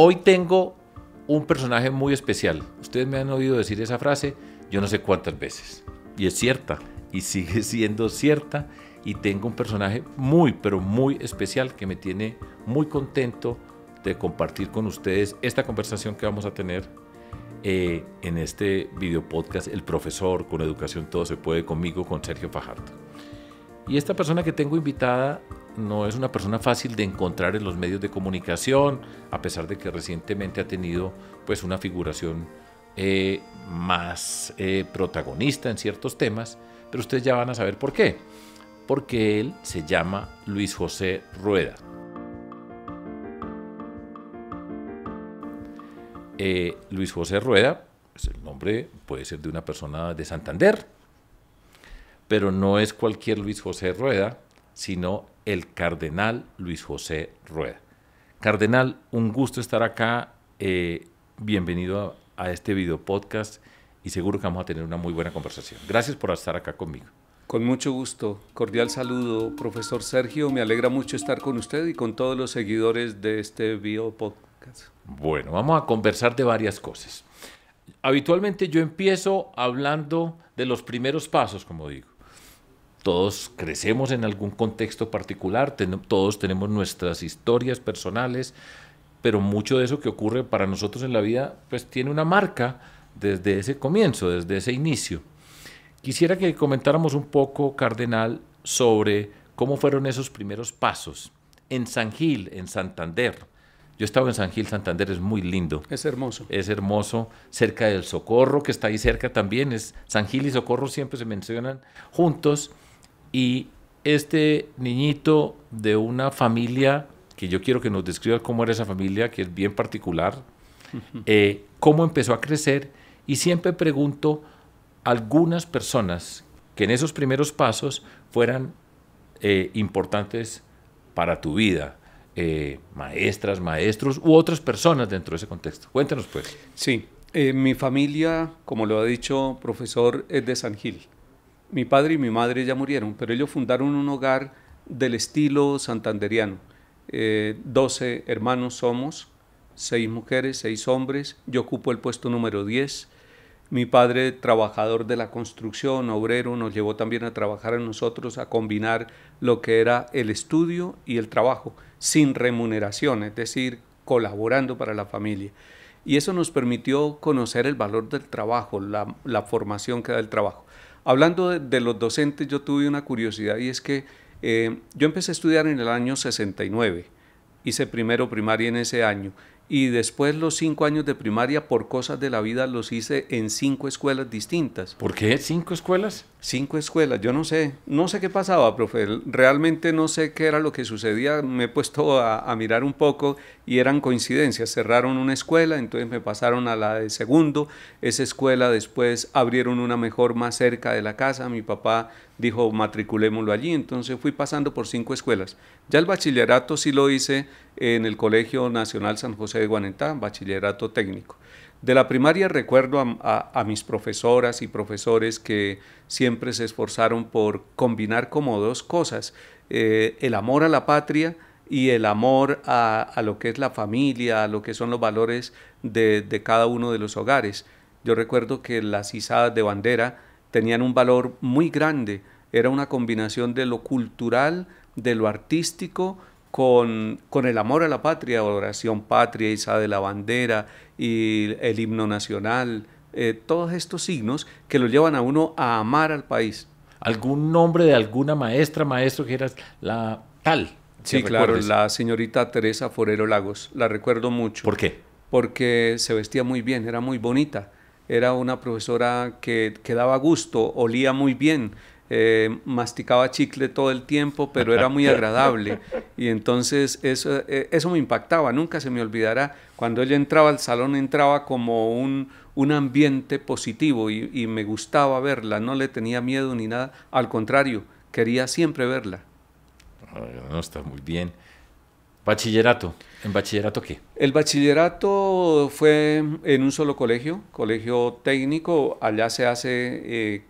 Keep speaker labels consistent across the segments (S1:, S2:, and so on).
S1: Hoy tengo un personaje muy especial. Ustedes me han oído decir esa frase yo no sé cuántas veces. Y es cierta, y sigue siendo cierta. Y tengo un personaje muy, pero muy especial que me tiene muy contento de compartir con ustedes esta conversación que vamos a tener eh, en este video podcast El profesor con educación todo se puede conmigo, con Sergio Fajardo. Y esta persona que tengo invitada no es una persona fácil de encontrar en los medios de comunicación, a pesar de que recientemente ha tenido pues una figuración eh, más eh, protagonista en ciertos temas, pero ustedes ya van a saber por qué. Porque él se llama Luis José Rueda. Eh, Luis José Rueda, es pues, el nombre puede ser de una persona de Santander, pero no es cualquier Luis José Rueda, sino el cardenal Luis José Rueda. Cardenal, un gusto estar acá. Eh, bienvenido a, a, este video podcast y seguro que vamos a tener una muy buena conversación. Gracias por estar acá conmigo. Con mucho
S2: gusto. Cordial saludo, profesor Sergio. Me alegra mucho estar con usted y con todos los seguidores
S1: de este video podcast. Bueno, vamos a conversar de varias cosas. Habitualmente yo empiezo hablando de los primeros pasos, como digo todos crecemos en algún contexto particular, todos tenemos nuestras historias personales, pero mucho de eso que ocurre para nosotros en la vida, pues tiene una marca desde ese comienzo, desde ese inicio. Quisiera que comentáramos un poco, Cardenal, sobre cómo fueron esos primeros pasos en San Gil, en Santander. Yo estaba en San Gil, Santander, es muy lindo. Es hermoso. Es hermoso, cerca del Socorro, que está ahí cerca también. Es, San Gil y Socorro siempre se mencionan juntos. Y este niñito de una familia, que yo quiero que nos describa cómo era esa familia, que es bien particular, eh, cómo empezó a crecer. Y siempre pregunto algunas personas que en esos primeros pasos fueran eh, importantes para tu vida. Eh, maestras, maestros u otras personas dentro de ese contexto. Cuéntanos pues. Sí, mi
S2: familia, como lo ha dicho profesor, es de San Gil. Mi padre y mi madre ya murieron, pero ellos fundaron un hogar del estilo santanderiano. Eh, doce hermanos somos, seis mujeres, seis hombres. Yo ocupo el puesto número 10. Mi padre, trabajador de la construcción, obrero, nos llevó también a trabajar a nosotros, a combinar lo que era el estudio y el trabajo, sin remuneración, es decir, colaborando para la familia. Y eso nos permitió conocer el valor del trabajo, la formación que da el trabajo. Hablando de, los docentes, yo tuve una curiosidad y es que eh, yo empecé a estudiar en el año 69, hice primero primaria en ese año y después los cinco años de primaria por cosas de la vida los hice en cinco escuelas distintas. ¿Por qué cinco escuelas? Cinco escuelas, yo no sé, no sé qué pasaba, profe, realmente no sé qué era lo que sucedía, me he puesto a mirar un poco y eran coincidencias. Cerraron una escuela, entonces me pasaron a la de segundo. Esa escuela después abrieron una mejor más cerca de la casa. Mi papá dijo matriculémoslo allí, entonces fui pasando por cinco escuelas. Ya el bachillerato sí lo hice en el Colegio Nacional San José de Guanentá, bachillerato técnico. De la primaria recuerdo a, mis profesoras y profesores que siempre se esforzaron por combinar como dos cosas, eh, el amor a la patria, y el amor a, lo que es la familia, a lo que son los valores de, de cada uno de los hogares. Yo recuerdo que las izadas de bandera tenían un valor muy grande, era una combinación de lo cultural, de lo artístico, con, con, el amor a la patria, oración patria, izada de la bandera y el himno nacional, eh, todos estos signos que lo llevan a uno a amar al país. ¿Algún nombre de alguna
S1: maestra, maestro que era la
S2: tal? Sí, claro, la señorita Teresa Forero Lagos, la recuerdo mucho. ¿Por qué? Porque se vestía muy bien, era muy bonita, era una profesora que, que daba gusto, olía muy bien, eh, masticaba chicle todo el tiempo, pero era muy agradable. Y entonces eso, eh, eso me impactaba, nunca se me olvidará. Cuando ella entraba al salón, entraba como un, un ambiente positivo y me gustaba verla, no le tenía miedo ni nada, al contrario,
S1: quería siempre verla. No, está muy bien. Bachillerato. ¿En bachillerato qué?
S2: El bachillerato fue en un solo colegio, colegio técnico. Allá se hace eh,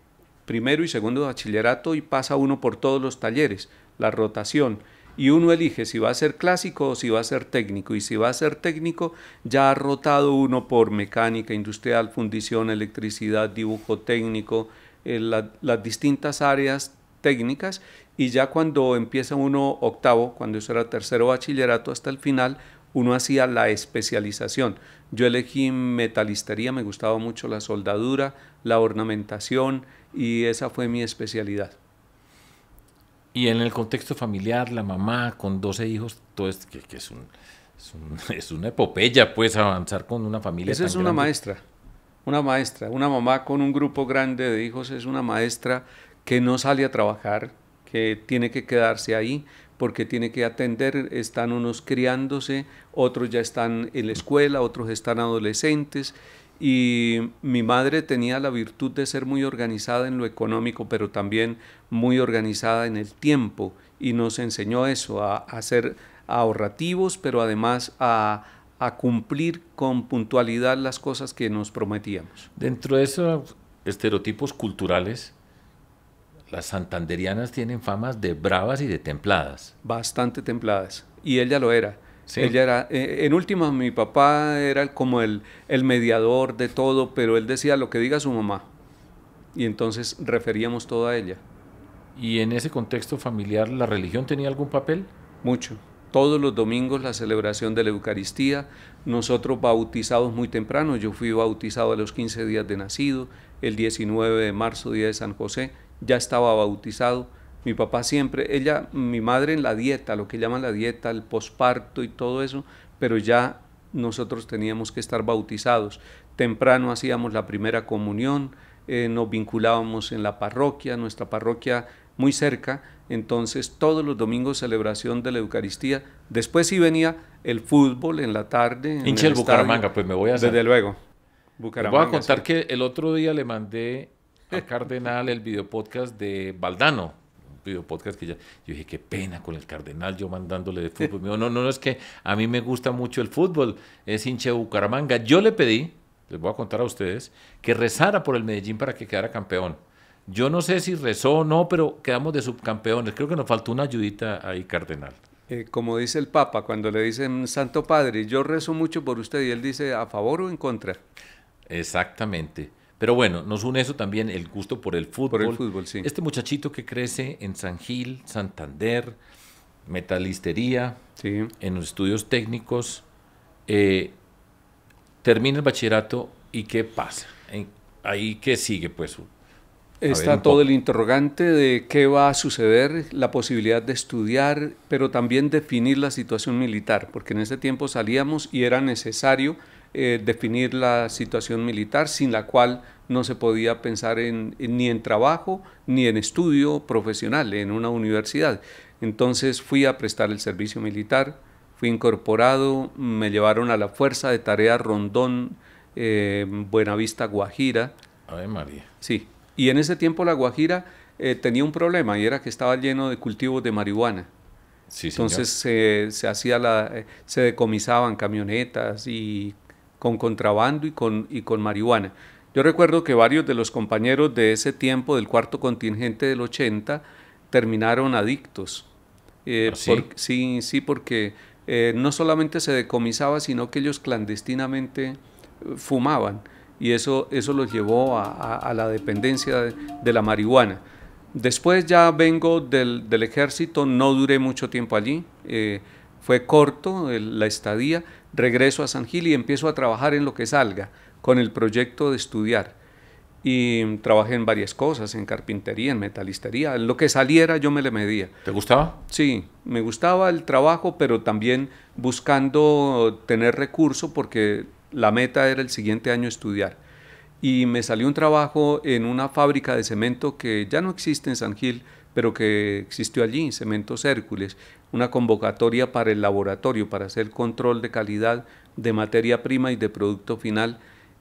S2: primero y segundo bachillerato y pasa uno por todos los talleres, la rotación. Y uno elige si va a ser clásico o si va a ser técnico. Y si va a ser técnico, ya ha rotado uno por mecánica, industrial, fundición, electricidad, dibujo técnico, eh, las distintas áreas técnicas y ya cuando empieza uno octavo, cuando eso era tercero bachillerato hasta el final, uno hacía la especialización. Yo elegí metalistería, me gustaba mucho la soldadura, la ornamentación y esa fue mi especialidad.
S1: Y en el contexto familiar, la mamá con 12 hijos, todo es que, es, es, una epopeya, pues avanzar con una familia. Esa es una maestra,
S2: una maestra, una mamá con un grupo grande de hijos es una maestra que no sale a trabajar, que tiene que quedarse ahí porque tiene que atender, están unos criándose, otros ya están en la escuela, otros están adolescentes. Y mi madre tenía la virtud de ser muy organizada en lo económico, pero también muy organizada en el tiempo. Y nos enseñó eso, a, ser ahorrativos, pero además a, a cumplir con puntualidad las cosas que nos prometíamos.
S1: Dentro de esos estereotipos culturales, las santanderianas tienen famas de bravas y de templadas. Bastante templadas. Y ella lo era. Ella
S2: era, eh, en última mi papá era como el, el mediador de todo, pero él decía lo que diga su mamá. Y entonces referíamos todo a ella. ¿Y en
S1: ese contexto familiar la religión tenía algún papel? Mucho.
S2: Todos los domingos la celebración de la Eucaristía, nosotros bautizados muy temprano, yo fui bautizado a los 15 días de nacido, el 19 de marzo, día de San José, ya estaba bautizado. Mi papá siempre, ella, mi madre en la dieta, lo que llaman la dieta, el posparto y todo eso, pero ya nosotros teníamos que estar bautizados. Temprano hacíamos la primera comunión, eh, nos vinculábamos en la parroquia, nuestra parroquia muy cerca, entonces todos los domingos celebración de la Eucaristía. Después sí venía el
S1: fútbol en la tarde. en el, Bucaramanga, pues me voy a Desde luego. voy a contar que el otro día le mandé el Cardenal el videopodcast de Baldano. Un podcast que ya. Yo dije, qué pena con el Cardenal, yo mandándole de fútbol. no, no, no, es que a mí me gusta mucho el fútbol, es hinche Bucaramanga. Yo le pedí, les voy a contar a ustedes, que rezara por el Medellín para que quedara campeón. Yo no sé si rezó o no, pero quedamos de subcampeones. Creo que nos faltó una ayudita ahí, Cardenal. Eh, como dice el Papa, cuando le dicen, Santo Padre, yo rezo mucho por usted, y él dice, ¿a favor o en contra? Exactamente. Pero bueno, nos une eso también el gusto por el fútbol. Por el fútbol, sí. Este muchachito que crece en San Gil, Santander, metalistería, en los estudios técnicos, eh, termina el bachillerato y ¿qué pasa? ahí qué sigue, pues. Está todo
S2: el interrogante de qué va a suceder, la posibilidad de estudiar, pero también definir la situación militar, porque en ese tiempo salíamos y era necesario eh, definir la situación militar, sin la cual no se podía pensar ni en trabajo ni en estudio profesional en una universidad. Entonces fui a prestar el servicio militar, fui incorporado, me llevaron a la fuerza de tarea Rondón, eh, Buenavista, Guajira. Ay, María. Sí, y en ese tiempo la Guajira eh, tenía un problema y era que estaba lleno de cultivos de marihuana. Sí, Entonces se hacía la, se decomisaban camionetas y con contrabando y con, con marihuana. Yo recuerdo que varios de los compañeros de ese tiempo, del cuarto contingente del 80, terminaron adictos. Eh, ¿Ah, ¿Sí? ¿Sí? porque eh, no solamente se decomisaba, sino que ellos clandestinamente eh, fumaban. Y eso, eso los llevó a, la dependencia de, la marihuana. Después ya vengo del, ejército, no duré mucho tiempo allí, fue corto la estadía regreso a San Gil y empiezo a trabajar en lo que salga, con el proyecto de estudiar. Y trabajé en varias cosas, en carpintería, en metalistería, en lo que saliera yo me le medía. ¿Te gustaba? Sí, me gustaba el trabajo, pero también buscando tener recurso porque la meta era el siguiente año estudiar. Y me salió un trabajo en una fábrica de cemento que ya no existe en San Gil, pero que existió allí, Cementos Hércules, una convocatoria para el laboratorio, para hacer control de calidad de materia prima y de producto final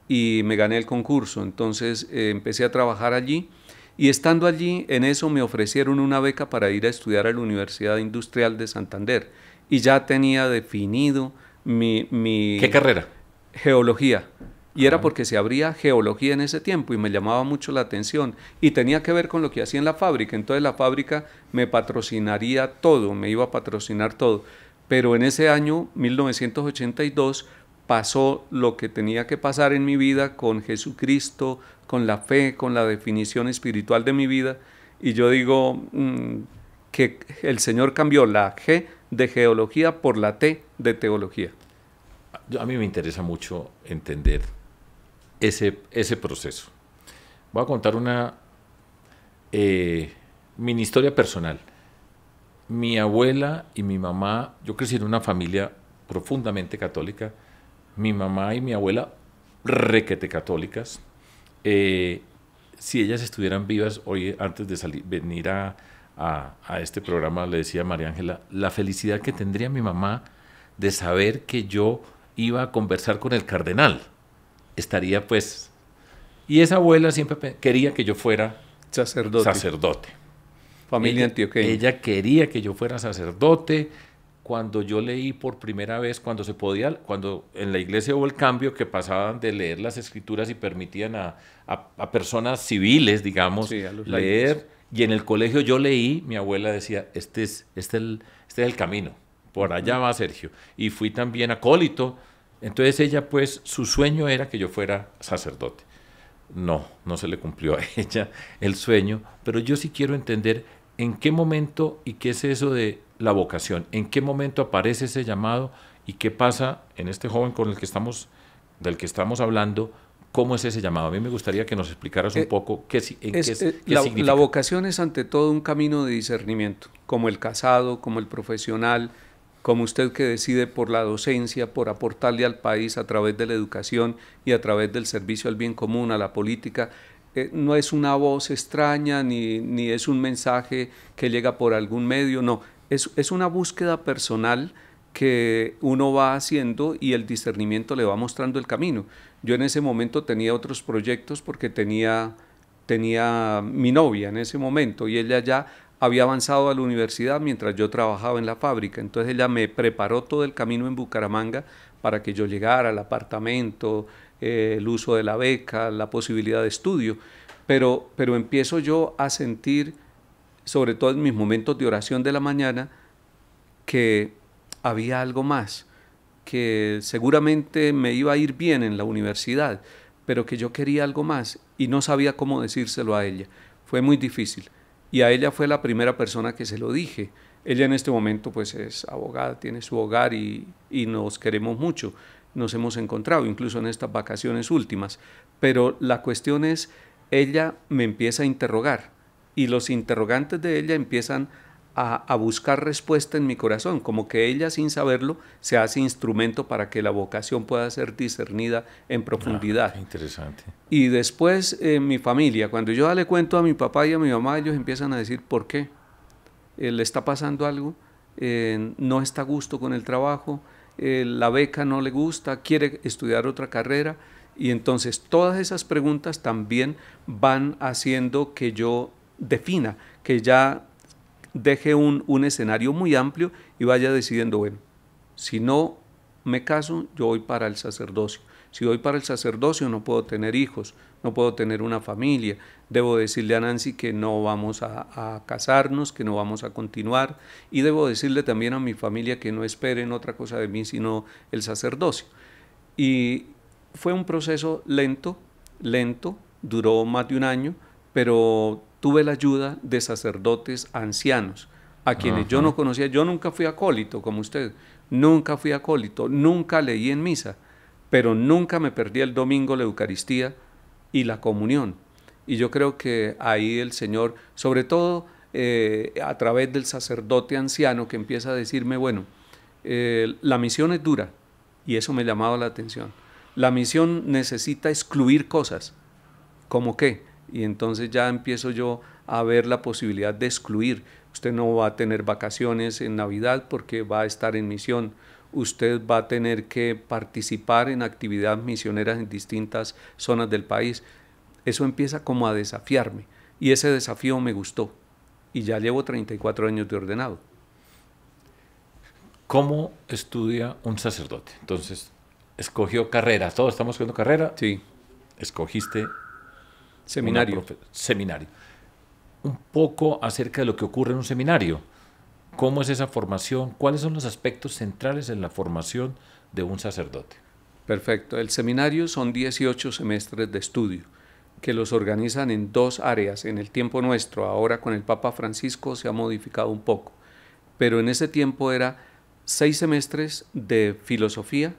S2: y me gané el concurso. Entonces eh, empecé a trabajar allí y estando allí en eso me ofrecieron una beca para ir a estudiar a la Universidad Industrial de Santander y ya tenía definido mi... mi ¿Qué carrera? Geología. Y era porque se abría geología en ese tiempo y me llamaba mucho la atención. Y tenía que ver con lo que hacía en la fábrica. Entonces la fábrica me patrocinaría todo, me iba a patrocinar todo. Pero en ese año, 1982, pasó lo que tenía que pasar en mi vida con Jesucristo, con la fe, con la definición espiritual de mi vida. Y yo digo mm, que el Señor cambió la G de geología por la T de teología.
S1: A mí me interesa mucho entender ese, proceso. Voy a contar una eh, mini historia personal. Mi abuela y mi mamá, yo crecí en una familia profundamente católica. Mi mamá y mi abuela requete católicas. Eh, si ellas estuvieran vivas hoy, antes de venir a, a este programa, le decía a María Ángela, la felicidad que tendría mi mamá de saber que yo iba a conversar con el cardenal estaría pues... Y esa abuela siempre quería que yo fuera sacerdote. sacerdote. Familia antioqueña. Ella quería que yo fuera sacerdote. Cuando yo leí por primera vez, cuando se podía, cuando en la iglesia hubo el cambio que pasaban de leer las escrituras y permitían a, personas civiles, digamos, leer. Y en el colegio yo leí, mi abuela decía, este es, este el, este es el camino, por allá va Sergio. Y fui también acólito entonces ella, pues, su sueño era que yo fuera sacerdote. No, no se le cumplió a ella el sueño, pero yo sí quiero entender en qué momento y qué es eso de la vocación, en qué momento aparece ese llamado y qué pasa en este joven con el que estamos, del que estamos hablando, cómo es ese llamado. A mí me gustaría que nos explicaras un eh, poco qué, en es, qué, es, eh, La
S2: vocación es ante todo un camino de discernimiento, como el casado, como el profesional, como usted que decide por la docencia, por aportarle al país a través de la educación y a través del servicio al bien común, a la política, eh, no es una voz extraña ni, ni, es un mensaje que llega por algún medio, no, es, es una búsqueda personal que uno va haciendo y el discernimiento le va mostrando el camino. Yo en ese momento tenía otros proyectos porque tenía tenía mi novia en ese momento y ella ya había avanzado a la universidad mientras yo trabajaba en la fábrica. Entonces ella me preparó todo el camino en Bucaramanga para que yo llegara al apartamento, eh, el uso de la beca, la posibilidad de estudio. Pero, pero empiezo yo a sentir, sobre todo en mis momentos de oración de la mañana, que había algo más, que seguramente me iba a ir bien en la universidad, pero que yo quería algo más y no sabía cómo decírselo a ella. Fue muy difícil y a ella fue la primera persona que se lo dije. Ella en este momento pues es abogada, tiene su hogar y, y nos queremos mucho, nos hemos encontrado incluso en estas vacaciones últimas, pero la cuestión es, ella me empieza a interrogar y los interrogantes de ella empiezan a a, buscar respuesta en mi corazón, como que ella sin saberlo se hace instrumento para que la vocación pueda ser discernida en profundidad. Ah, interesante. Y después eh, mi familia, cuando yo le cuento a mi papá y a mi mamá, ellos empiezan a decir, ¿por qué? Eh, ¿Le está pasando algo? Eh, ¿No está a gusto con el trabajo? ¿La beca no le gusta? ¿Quiere estudiar otra carrera? Y entonces todas esas preguntas también van haciendo que yo defina, que ya deje un, escenario muy amplio y vaya decidiendo, bueno, si no me caso, yo voy para el sacerdocio. Si voy para el sacerdocio no puedo tener hijos, no puedo tener una familia. Debo decirle a Nancy que no vamos a, a, casarnos, que no vamos a continuar. Y debo decirle también a mi familia que no esperen otra cosa de mí sino el sacerdocio. Y fue un proceso lento, lento, duró más de un año, pero tuve la ayuda de sacerdotes ancianos, a quienes yo no conocía. Yo nunca fui acólito como usted, nunca fui acólito, nunca leí en misa, pero nunca me perdí el domingo la Eucaristía y la comunión. Y yo creo que ahí el Señor, sobre todo eh, a través del sacerdote anciano que empieza a decirme, bueno, eh, la misión es dura, y eso me llamaba la atención. La misión necesita excluir cosas. como qué? y entonces ya empiezo yo a ver la posibilidad de excluir. Usted no va a tener vacaciones en Navidad porque va a estar en misión. Usted va a tener que participar en actividades misioneras en distintas zonas del país. Eso empieza como a desafiarme y ese desafío me gustó y ya llevo
S1: 34 años de ordenado. ¿Cómo estudia un sacerdote? Entonces, escogió carrera, todos estamos escogiendo carrera. Sí. Escogiste Seminario. Seminario. Un poco acerca de lo que ocurre en un seminario. ¿Cómo es esa formación? ¿Cuáles son los aspectos centrales en la formación de un sacerdote? Perfecto. El seminario son 18 semestres de estudio
S2: que los organizan en dos áreas en el tiempo nuestro. Ahora con el Papa Francisco se ha modificado un poco, pero en ese tiempo era seis semestres de filosofía,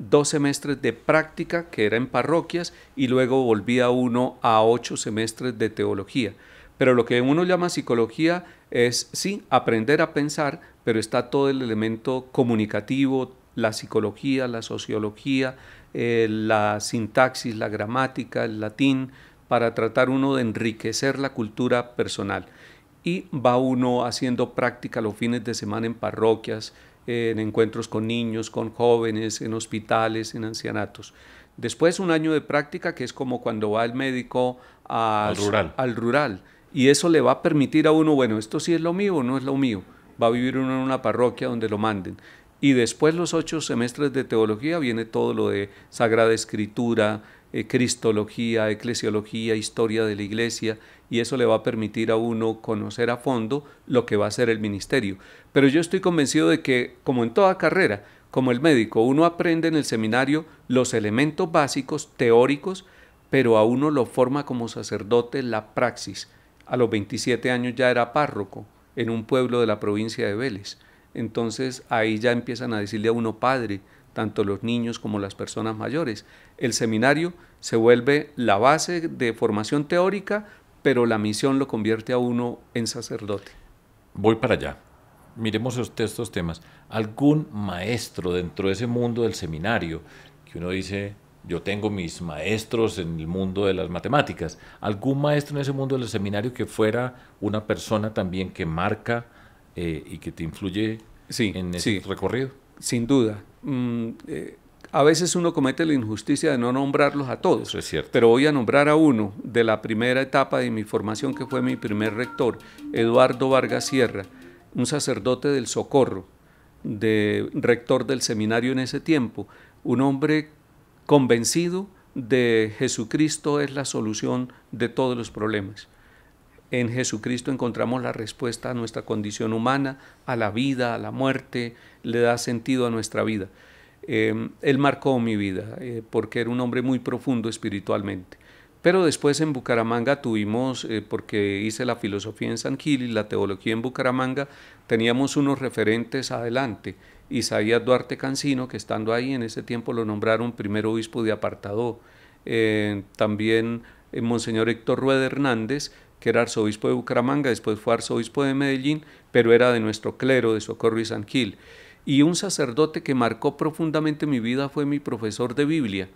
S2: dos semestres de práctica, que era en parroquias, y luego volvía uno a ocho semestres de teología. Pero lo que uno llama psicología es, sí, aprender a pensar, pero está todo el elemento comunicativo, la psicología, la sociología, eh, la sintaxis, la gramática, el latín, para tratar uno de enriquecer la cultura personal. Y va uno haciendo práctica los fines de semana en parroquias, en encuentros con niños, con jóvenes, en hospitales, en ancianatos. Después un año de práctica que es como cuando va el médico al, rural. al rural. Y eso le va a permitir a uno, bueno, esto sí es lo mío o no es lo mío. Va a vivir uno en una parroquia donde lo manden. Y después los ocho semestres de teología viene todo lo de Sagrada Escritura, eh, Cristología, Eclesiología, Historia de la Iglesia y eso le va a permitir a uno conocer a fondo lo que va a ser el ministerio. Pero yo estoy convencido de que, como en toda carrera, como el médico, uno aprende en el seminario los elementos básicos teóricos, pero a uno lo forma como sacerdote la praxis. A los 27 años ya era párroco en un pueblo de la provincia de Vélez. Entonces ahí ya empiezan a decirle a uno padre, tanto los niños como las personas mayores. El seminario se vuelve la base de formación teórica, pero la misión lo convierte a uno en sacerdote.
S1: Voy para allá. Miremos usted estos temas. ¿Algún maestro dentro de ese mundo del seminario que uno dice, yo tengo mis maestros en el mundo de las matemáticas. ¿Algún maestro en ese mundo del seminario que fuera una persona también que marca eh, y que te influye sí, en ese sí, recorrido? Sin duda. Mm,
S2: eh, a veces uno comete la injusticia de no nombrarlos a todos. es cierto. Pero voy a nombrar a uno de la primera etapa de mi formación, que fue mi primer rector, Eduardo Vargas Sierra, un sacerdote del Socorro, de, rector del seminario en ese tiempo, un hombre convencido de Jesucristo es la solución de todos los problemas. En Jesucristo encontramos la respuesta a nuestra condición humana, a la vida, a la muerte, le da sentido a nuestra vida. Em, él marcó mi vida eh, porque era un hombre muy profundo espiritualmente. Pero después en Bucaramanga tuvimos, eh, porque hice la filosofía en San Gil y la teología en Bucaramanga, teníamos unos referentes adelante. Isaías Duarte Cancino, que estando ahí en ese tiempo lo nombraron primer obispo de apartado. Eh, también Monseñor Héctor Rueda Hernández, que era arzobispo de Bucaramanga, después fue arzobispo de Medellín, pero era de nuestro clero de Socorro y San Gil. Y un sacerdote que marcó profundamente mi vida fue mi profesor de Biblia,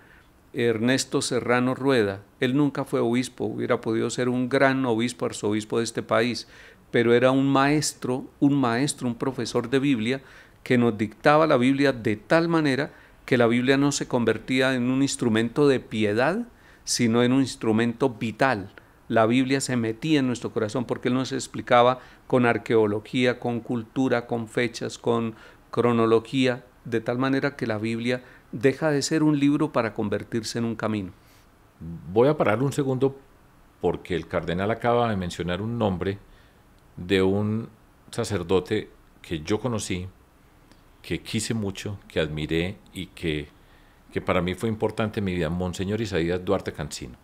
S2: Ernesto Serrano Rueda. Él nunca fue obispo, hubiera podido ser un gran obispo, arzobispo de este país, pero era un maestro, un maestro, un profesor de Biblia que nos dictaba la Biblia de tal manera que la Biblia no se convertía en un instrumento de piedad, sino en un instrumento vital. La Biblia se metía en nuestro corazón porque Él nos explicaba con arqueología, con cultura, con fechas, con cronología, de tal manera que la
S1: Biblia deja de ser un libro para convertirse en un camino. Voy a parar un segundo porque el cardenal acaba de mencionar un nombre de un sacerdote que yo conocí, que quise mucho, que admiré y que, para mí fue importante en mi vida, Monseñor Isaías Duarte Cancino.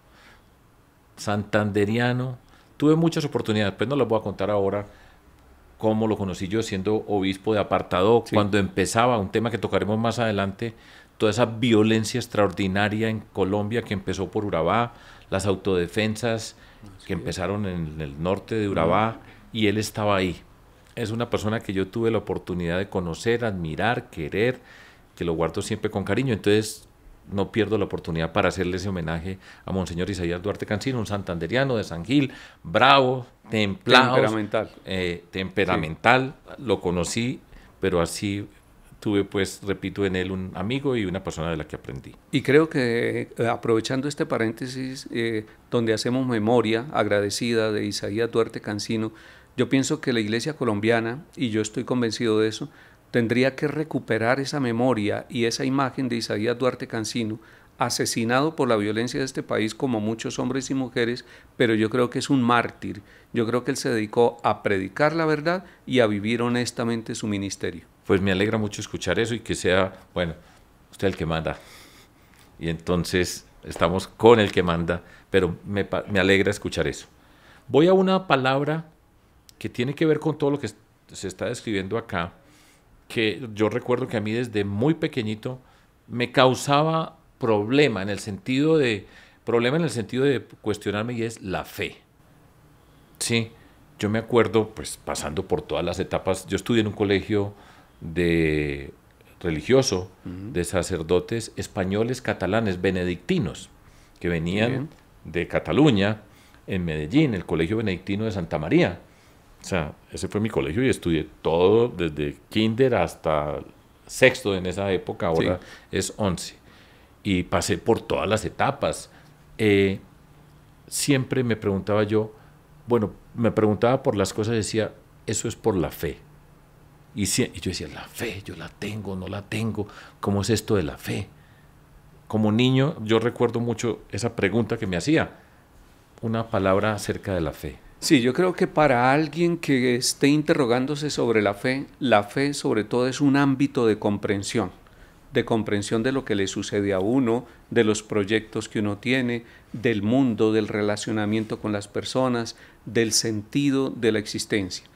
S1: Santanderiano, tuve muchas oportunidades, pero pues no las voy a contar ahora, Cómo lo conocí yo siendo obispo de apartado, cuando empezaba, un tema que tocaremos más adelante, toda esa violencia extraordinaria en Colombia que empezó por Urabá, las autodefensas que empezaron en el norte de Urabá, y él estaba ahí. Es una persona que yo tuve la oportunidad de conocer, admirar, querer, que lo guardo siempre con cariño. Entonces, no pierdo la oportunidad para hacerle ese homenaje a Monseñor Isaías Duarte Cancino, un santanderiano de San Gil, bravo, templado. Temperamental. Eh, temperamental, lo conocí, pero así tuve, pues, repito, en él un amigo y una persona de la que aprendí.
S2: Y creo que, eh, aprovechando este paréntesis, eh, donde hacemos memoria agradecida de Isaías Duarte Cancino, yo pienso que la iglesia colombiana, y yo estoy convencido de eso, tendría que recuperar esa memoria y esa imagen de Isaías Duarte Cancino, asesinado por la violencia de este país como muchos hombres y mujeres, pero yo creo que es un mártir. Yo creo que él se dedicó a predicar la verdad
S1: y a vivir honestamente su ministerio. Pues me alegra mucho escuchar eso y que sea, bueno, usted el que manda. Y entonces estamos con el que manda, pero me, me alegra escuchar eso. Voy a una palabra que tiene que ver con todo lo que se está describiendo acá, que yo recuerdo que a mí desde muy pequeñito me causaba problema en el sentido de problema en el sentido de cuestionarme y es la fe. Sí, yo me acuerdo pues pasando por todas las etapas, yo estudié en un colegio de religioso de sacerdotes españoles, catalanes, benedictinos que venían de Cataluña en Medellín, el colegio benedictino de Santa María o sea, ese fue mi colegio y estudié todo desde kinder hasta sexto en esa época, ahora es once. Y pasé por todas las etapas. Eh, siempre me preguntaba yo, bueno, me preguntaba por las cosas, decía, eso es por la fe. Y, y, yo decía, la fe, yo la tengo, no la tengo, ¿cómo es esto de la fe? Como niño, yo recuerdo mucho esa pregunta que me hacía, una palabra acerca de la fe.
S2: Sí, yo creo que para alguien que esté interrogándose sobre la fe, la fe sobre todo es un ámbito de comprensión, de comprensión de lo que le sucede a uno, de los proyectos que uno tiene, del mundo, del relacionamiento con las personas, del sentido de la existencia.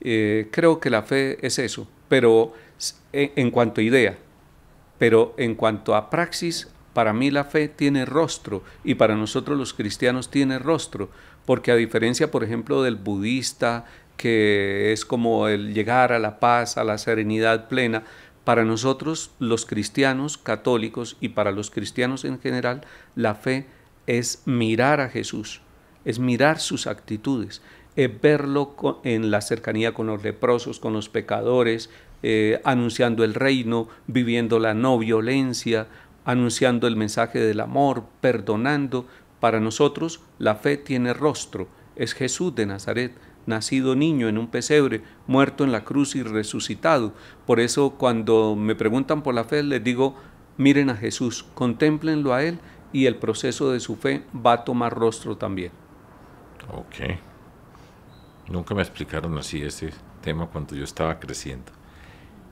S2: Eh, creo que la fe es eso, pero en, en cuanto a idea, pero en cuanto a praxis, para mí la fe tiene rostro y para nosotros los cristianos tiene rostro, porque a diferencia, por ejemplo, del budista, que es como el llegar a la paz, a la serenidad plena, para nosotros los cristianos católicos y para los cristianos en general, la fe es mirar a Jesús, es mirar sus actitudes, es verlo en la cercanía con los leprosos, con los pecadores, eh, anunciando el reino, viviendo la no violencia, anunciando el mensaje del amor, perdonando, para nosotros la fe tiene rostro, es Jesús de Nazaret, nacido niño en un pesebre, muerto en la cruz y resucitado. Por eso cuando me preguntan por la fe les digo, miren a Jesús, contemplenlo a Él y el proceso de su fe va a tomar rostro
S1: también. Ok. Nunca me explicaron así ese tema cuando yo estaba creciendo.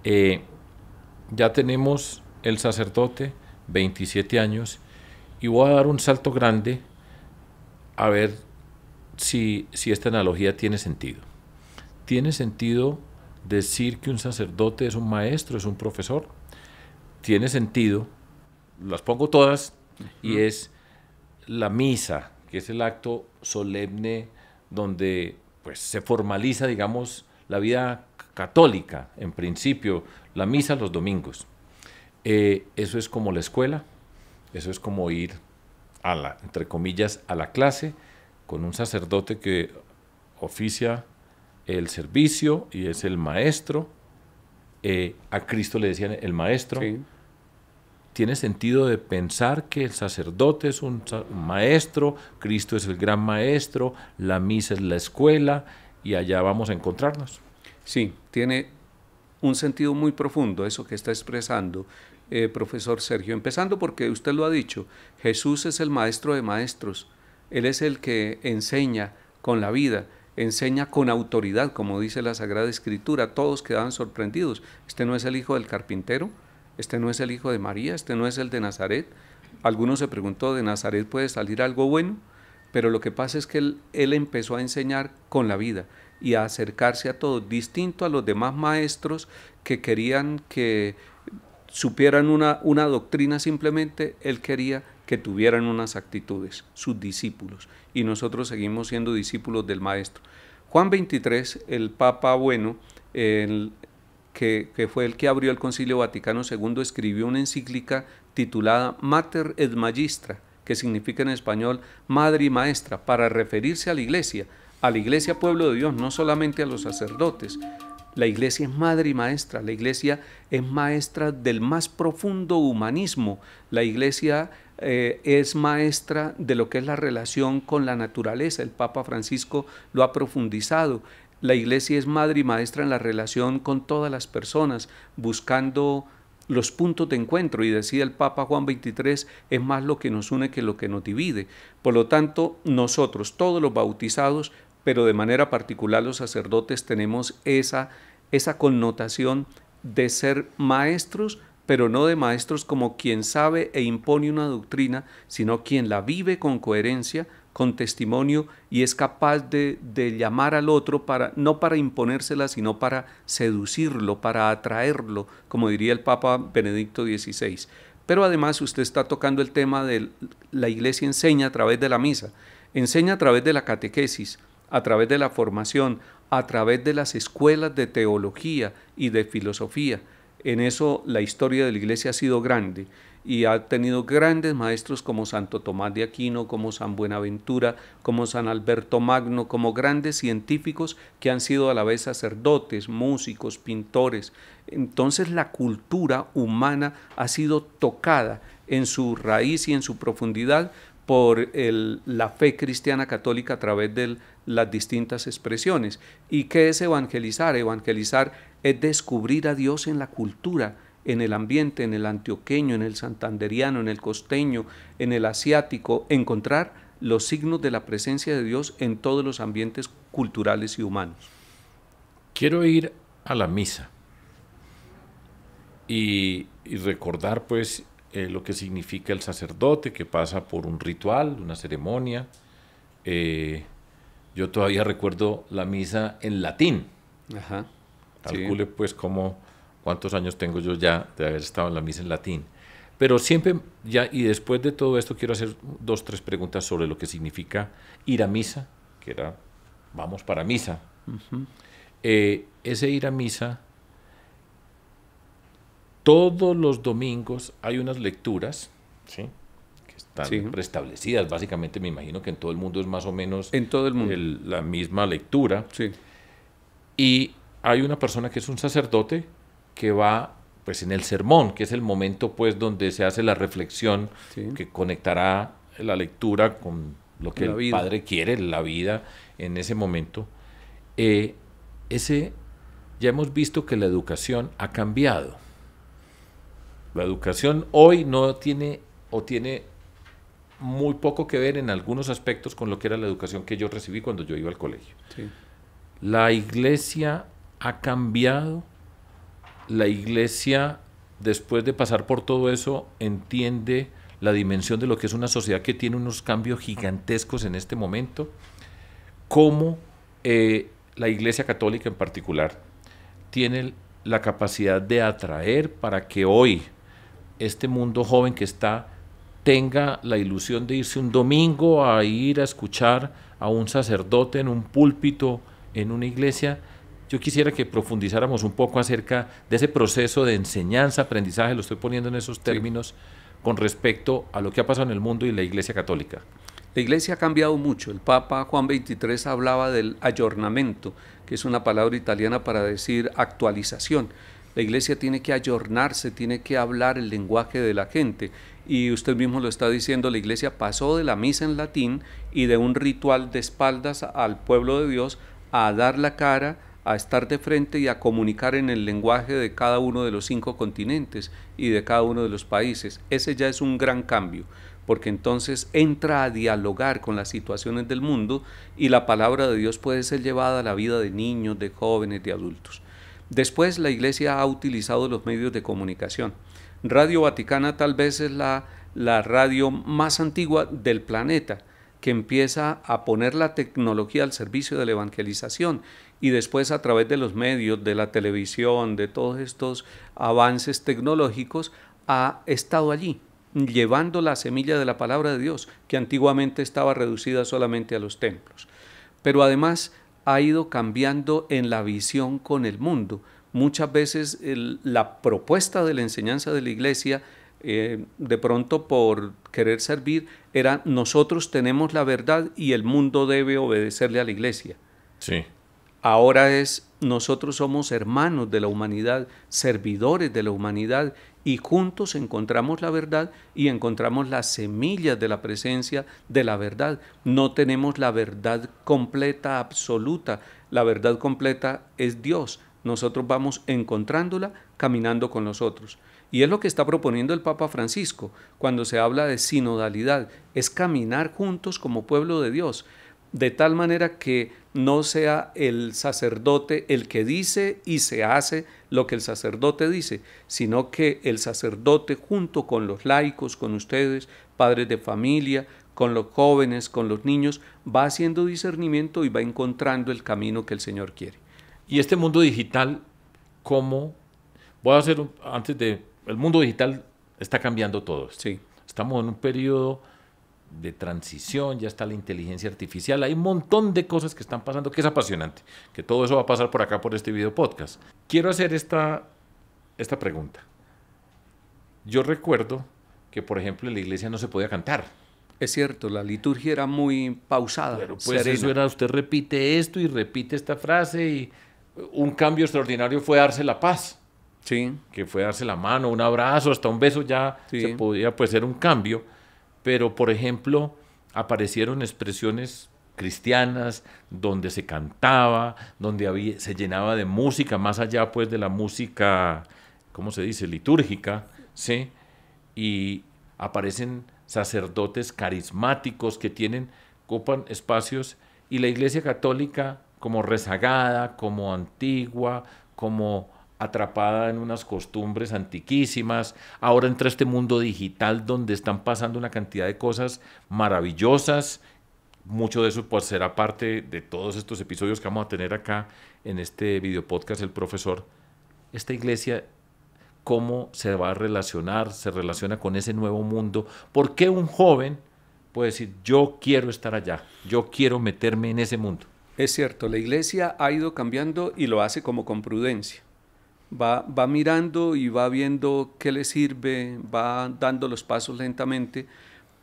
S1: Eh, ya tenemos el sacerdote, 27 años, y voy a dar un salto grande a ver si, esta analogía tiene sentido. ¿Tiene sentido decir que un sacerdote es un maestro, es un profesor? Tiene sentido, las pongo todas, y es la misa, que es el acto solemne donde pues, se formaliza, digamos, la vida católica, en principio, la misa los domingos. Eh, eso es como la escuela, eso es como ir a la, entre comillas, a la clase con un sacerdote que oficia el servicio y es el maestro. Eh, a Cristo le decían el maestro. Tiene sentido de pensar que el sacerdote es un, un maestro, Cristo es el gran maestro, la misa es la escuela y allá vamos a encontrarnos.
S2: Sí, tiene un sentido muy profundo eso que está expresando eh, profesor Sergio? Empezando porque usted lo ha dicho, Jesús es el maestro de maestros, Él es el que enseña con la vida, enseña con autoridad, como dice la Sagrada Escritura, todos quedaban sorprendidos, este no es el hijo del carpintero, este no es el hijo de María, este no es el de Nazaret. Algunos se preguntó, ¿de Nazaret puede salir algo bueno? Pero lo que pasa es que él, él empezó a enseñar con la vida y a acercarse a todos, distinto a los demás maestros que querían que supieran una, doctrina simplemente, él quería que tuvieran unas actitudes, sus discípulos, y nosotros seguimos siendo discípulos del Maestro. Juan 23, el Papa Bueno, que, que, fue el que abrió el Concilio Vaticano II, escribió una encíclica titulada Mater et Magistra, que significa en español Madre y Maestra, para referirse a la Iglesia, a la Iglesia Pueblo de Dios, no solamente a los sacerdotes, la iglesia es madre y maestra, la iglesia es maestra del más profundo humanismo, la iglesia eh, es maestra de lo que es la relación con la naturaleza, el Papa Francisco lo ha profundizado, la iglesia es madre y maestra en la relación con todas las personas, buscando los puntos de encuentro y decía el Papa Juan XXIII, es más lo que nos une que lo que nos divide. Por lo tanto, nosotros, todos los bautizados, pero de manera particular los sacerdotes tenemos esa, esa connotación de ser maestros, pero no de maestros como quien sabe e impone una doctrina, sino quien la vive con coherencia, con testimonio y es capaz de, llamar al otro para no para imponérsela, sino para seducirlo, para atraerlo, como diría el Papa Benedicto XVI. Pero además usted está tocando el tema de la iglesia enseña a través de la misa, enseña a través de la catequesis, a través de la formación, a través de las escuelas de teología y de filosofía. En eso la historia de la iglesia ha sido grande y ha tenido grandes maestros como Santo Tomás de Aquino, como San Buenaventura, como San Alberto Magno, como grandes científicos que han sido a la vez sacerdotes, músicos, pintores. Entonces la cultura humana ha sido tocada en su raíz y en su profundidad por la fe cristiana católica a través del, las distintas expresiones. ¿Y qué es evangelizar? Evangelizar es descubrir a Dios en la cultura, en el ambiente, en el antioqueño, en el santanderiano, en el costeño, en el asiático, encontrar los signos de la presencia de Dios en todos los ambientes culturales y humanos. Quiero
S1: ir a la misa y, recordar pues eh, lo que significa el sacerdote que pasa por un ritual, una ceremonia, eh, yo todavía recuerdo la misa en latín. Ajá. Calcule pues como cuántos años tengo yo ya de haber estado en la misa en latín. Pero siempre, ya, y después de todo esto, quiero hacer dos, tres preguntas sobre lo que significa ir a misa, que era, vamos para misa. Eh, ese ir a misa, todos los domingos hay unas lecturas, ¿sí? restablecidas. Básicamente me imagino que en todo el mundo es más o menos en todo el mundo. la misma lectura. Y hay una persona que es un sacerdote que va pues en el sermón, que es el momento pues donde se hace la reflexión que conectará la lectura con lo que el padre quiere, la vida en ese momento. Eh, ese ya hemos visto que la educación ha cambiado. La educación hoy no tiene o tiene muy poco que ver en algunos aspectos con lo que era la educación que yo recibí cuando yo iba al colegio. La iglesia ha cambiado, la iglesia después de pasar por todo eso entiende la dimensión de lo que es una sociedad que tiene unos cambios gigantescos en este momento, cómo eh, la Iglesia Católica en particular tiene la capacidad de atraer para que hoy este mundo joven que está tenga la ilusión de irse un domingo a ir a escuchar a un sacerdote en un púlpito, en una iglesia, yo quisiera que profundizáramos un poco acerca de ese proceso de enseñanza, aprendizaje, lo estoy poniendo en esos términos, con respecto a lo que ha pasado en el mundo y la Iglesia Católica.
S2: La Iglesia ha cambiado mucho. El Papa Juan XXIII hablaba del ayornamento, que es una palabra italiana para decir actualización. La Iglesia tiene que ayornarse, tiene que hablar el lenguaje de la gente y usted mismo lo está diciendo, la iglesia pasó de la misa en latín y de un ritual de espaldas al pueblo de Dios a dar la cara, a estar de frente y a comunicar en el lenguaje de cada uno de los cinco continentes y de cada uno de los países. Ese ya es un gran cambio, porque entonces entra a dialogar con las situaciones del mundo y la palabra de Dios puede ser llevada a la vida de niños, de jóvenes, de adultos. Después la Iglesia ha utilizado los medios de comunicación. Radio Vaticana tal vez es la, radio más antigua del planeta que empieza a poner la tecnología al servicio de la evangelización y después a través de los medios, de la televisión, de todos estos avances tecnológicos, ha estado allí, llevando la semilla de la palabra de Dios, que antiguamente estaba reducida solamente a los templos. Pero además ha ido cambiando en la visión con el mundo muchas veces la propuesta de la enseñanza de la iglesia, eh, de pronto por querer servir, era nosotros tenemos la verdad y el mundo debe obedecerle a la iglesia. Sí. Ahora es nosotros somos hermanos de la humanidad, servidores de la humanidad y juntos encontramos la verdad y encontramos las semillas de la presencia de la verdad. No tenemos la verdad completa, absoluta. La verdad completa es Dios nosotros vamos encontrándola caminando con los otros. Y es lo que está proponiendo el Papa Francisco cuando se habla de sinodalidad, es caminar juntos como pueblo de Dios, de tal manera que no sea el sacerdote el que dice y se hace lo que el sacerdote dice, sino que el sacerdote junto con los laicos, con ustedes, padres de familia, con los jóvenes, con los niños, va haciendo discernimiento y va encontrando el camino que el Señor quiere. Y este mundo
S1: digital, ¿cómo? Voy a hacer, antes de, el mundo digital está cambiando todo. Sí. Estamos en un periodo de transición, ya está la inteligencia artificial, hay un montón de cosas que están pasando que es apasionante, que todo eso va a pasar por acá por este video podcast. Quiero hacer esta, esta pregunta. Yo recuerdo que, por ejemplo, en la iglesia no se podía cantar. Es cierto, la liturgia era muy pausada. Pero pues eso era, usted repite esto y repite esta frase y un cambio extraordinario fue darse la paz. Sí. Que fue darse la mano, un abrazo, hasta un beso ya se podía pues ser un cambio. Pero por ejemplo, aparecieron expresiones cristianas donde se cantaba, donde se llenaba de música, más allá pues de la música, ¿cómo se dice? litúrgica, ¿sí? Y aparecen sacerdotes carismáticos que tienen, copan espacios y la Iglesia Católica como rezagada, como antigua, como atrapada en unas costumbres antiquísimas, ahora entra este mundo digital donde están pasando una cantidad de cosas maravillosas, mucho de eso pues, será parte de todos estos episodios que vamos a tener acá en este videopodcast. podcast el profesor, esta iglesia cómo se va a relacionar, se relaciona con ese nuevo mundo, por qué un joven puede decir yo quiero estar allá, yo quiero meterme en ese mundo. Es cierto, la iglesia ha ido cambiando y lo hace como con
S2: prudencia. Va, va mirando y va viendo qué le sirve, va dando los pasos lentamente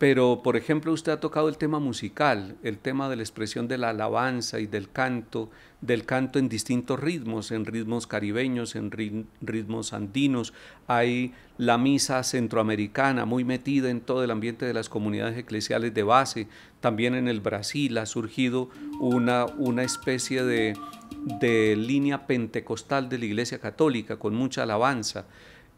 S2: pero, por ejemplo, usted ha tocado el tema musical, el tema de la expresión de la alabanza y del canto, del canto en distintos ritmos, en ritmos caribeños, en ritmos andinos. Hay la misa centroamericana muy metida en todo el ambiente de las comunidades eclesiales de base. También en el Brasil ha surgido una, una especie de, de línea pentecostal de la Iglesia Católica con mucha alabanza.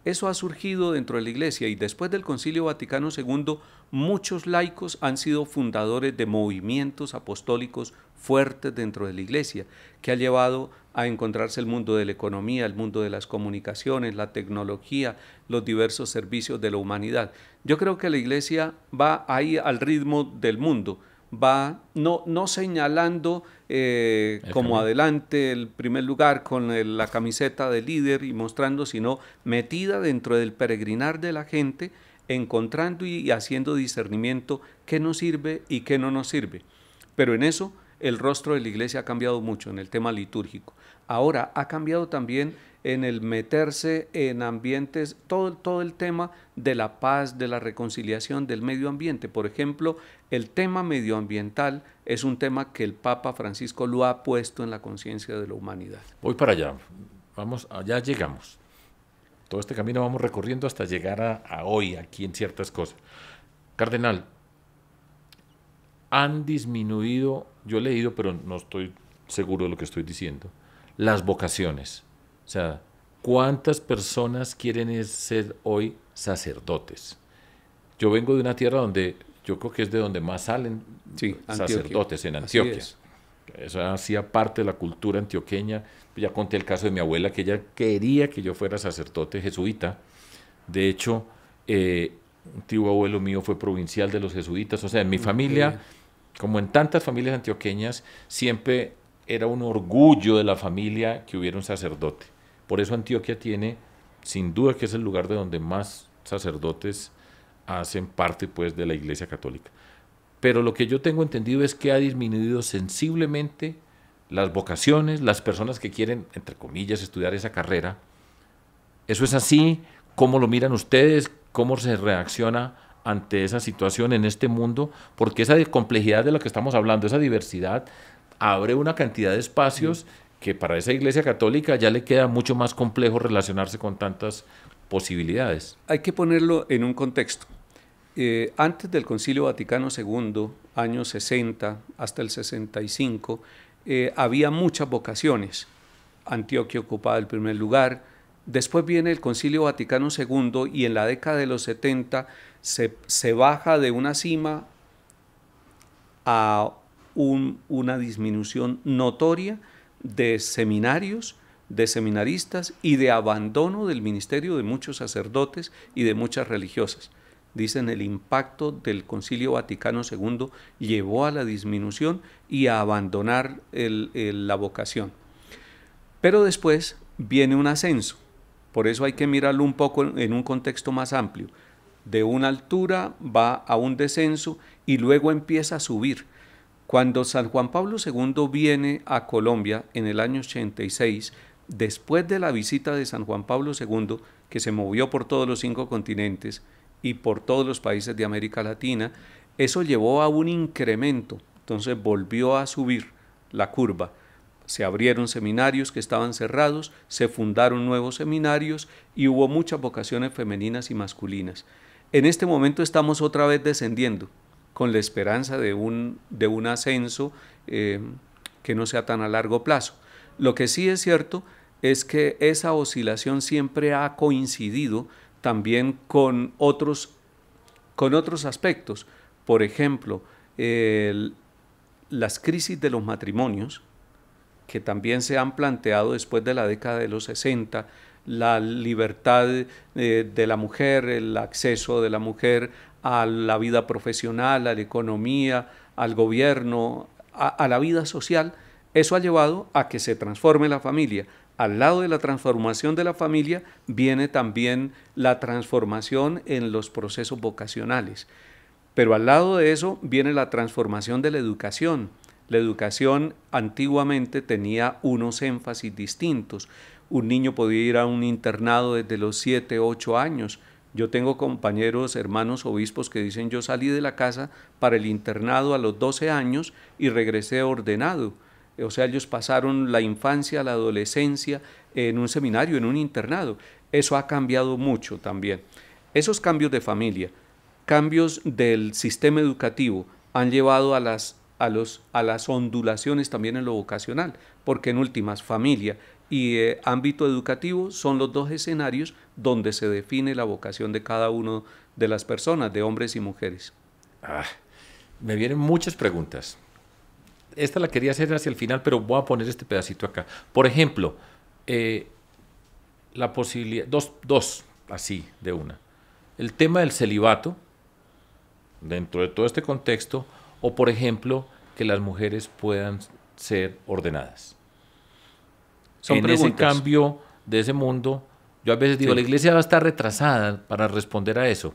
S2: Eso ha surgido dentro de la Iglesia y después del Concilio Vaticano II muchos laicos han sido fundadores de movimientos apostólicos fuertes dentro de la Iglesia, que ha llevado a encontrarse el mundo de la economía, el mundo de las comunicaciones, la tecnología, los diversos servicios de la humanidad. Yo creo que la Iglesia va ahí al ritmo del mundo, va no, no señalando eh, como adelante, el primer lugar con la camiseta de líder y mostrando, sino metida dentro del peregrinar de la gente, encontrando y haciendo discernimiento qué nos sirve y qué no nos sirve. Pero en eso el rostro de la iglesia ha cambiado mucho en el tema litúrgico. Ahora ha cambiado también en el meterse en ambientes, todo, todo el tema de la paz, de la reconciliación, del medio ambiente. Por ejemplo, el tema medioambiental es un tema que el Papa Francisco lo ha puesto en la conciencia de la humanidad.
S1: Voy para allá, vamos, allá llegamos. Todo este camino vamos recorriendo hasta llegar a hoy, aquí en ciertas cosas. Cardenal, han disminuido, yo he leído, pero no estoy seguro de lo que estoy diciendo, las vocaciones. O sea, ¿cuántas personas quieren ser hoy sacerdotes? Yo vengo de una tierra donde yo creo que es de donde más salen sacerdotes, en Antioquia. Eso hacía parte de la cultura antioqueña. Ya conté el caso de mi abuela, que ella quería que yo fuera sacerdote jesuita. De hecho, eh, un tío abuelo mío fue provincial de los jesuitas. O sea, en mi familia, como en tantas familias antioqueñas, siempre era un orgullo de la familia que hubiera un sacerdote. Por eso Antioquia tiene, sin duda que es el lugar de donde más sacerdotes hacen parte pues de la Iglesia Católica. Pero lo que yo tengo entendido es que ha disminuido sensiblemente las vocaciones, las personas que quieren, entre comillas, estudiar esa carrera. ¿Eso es así? ¿Cómo lo miran ustedes? ¿Cómo se reacciona ante esa situación en este mundo? Porque esa complejidad de la que estamos hablando, esa diversidad, abre una cantidad de espacios que para esa iglesia católica ya le queda mucho más complejo relacionarse con tantas posibilidades. Hay que ponerlo en un
S2: contexto. Eh, antes del Concilio Vaticano II, años 60 hasta el 65, eh, había muchas vocaciones. Antioquia ocupaba el primer lugar. Después viene el Concilio Vaticano II y en la década de los 70 se, baja de una cima a una disminución notoria de seminarios, de seminaristas y de abandono del ministerio de muchos sacerdotes y de muchas religiosas. Dicen el impacto del Concilio Vaticano II llevó a la disminución y a abandonar la vocación. Pero después viene un ascenso, por eso hay que mirarlo un poco en un contexto más amplio. De una altura va a un descenso y luego empieza a subir cuando San Juan Pablo II viene a Colombia en el año 86, después de la visita de San Juan Pablo II, que se movió por todos los cinco continentes y por todos los países de América Latina, eso llevó a un incremento, entonces volvió a subir la curva. Se abrieron seminarios que estaban cerrados, se fundaron nuevos seminarios y hubo muchas vocaciones femeninas y masculinas. En este momento estamos otra vez descendiendo, con la esperanza de un, de un ascenso eh, que no sea tan a largo plazo. Lo que sí es cierto es que esa oscilación siempre ha coincidido también con otros, con otros aspectos. Por ejemplo, las crisis de los matrimonios, que también se han planteado después de la década de los 60, la libertad eh, de la mujer, el acceso de la mujer a la vida profesional, a la economía, al gobierno, a, la vida social, eso ha llevado a que se transforme la familia. Al lado de la transformación de la familia viene también la transformación en los procesos vocacionales. Pero al lado de eso viene la transformación de la educación. La educación antiguamente tenía unos énfasis distintos. Un niño podía ir a un internado desde los 7, 8 años yo tengo compañeros, hermanos obispos que dicen yo salí de la casa para el internado a los 12 años y regresé ordenado. O sea, ellos pasaron la infancia, la adolescencia en un seminario, en un internado. Eso ha cambiado mucho también. Esos cambios de familia, cambios del sistema educativo, han llevado a las, a a las ondulaciones también en lo vocacional, porque en últimas, familia, y eh, ámbito educativo son los dos escenarios donde se define la vocación de cada uno de
S1: las personas, de hombres y mujeres. Ah, me vienen muchas preguntas. Esta la quería hacer hacia el final, pero voy a poner este pedacito acá. Por ejemplo, eh, la posibilidad, dos, dos, así de una. El tema del celibato, dentro de todo este contexto, o por ejemplo, que las mujeres puedan ser ordenadas. Son en ese cambio de ese mundo, yo a veces digo, la iglesia va a estar retrasada para responder a eso,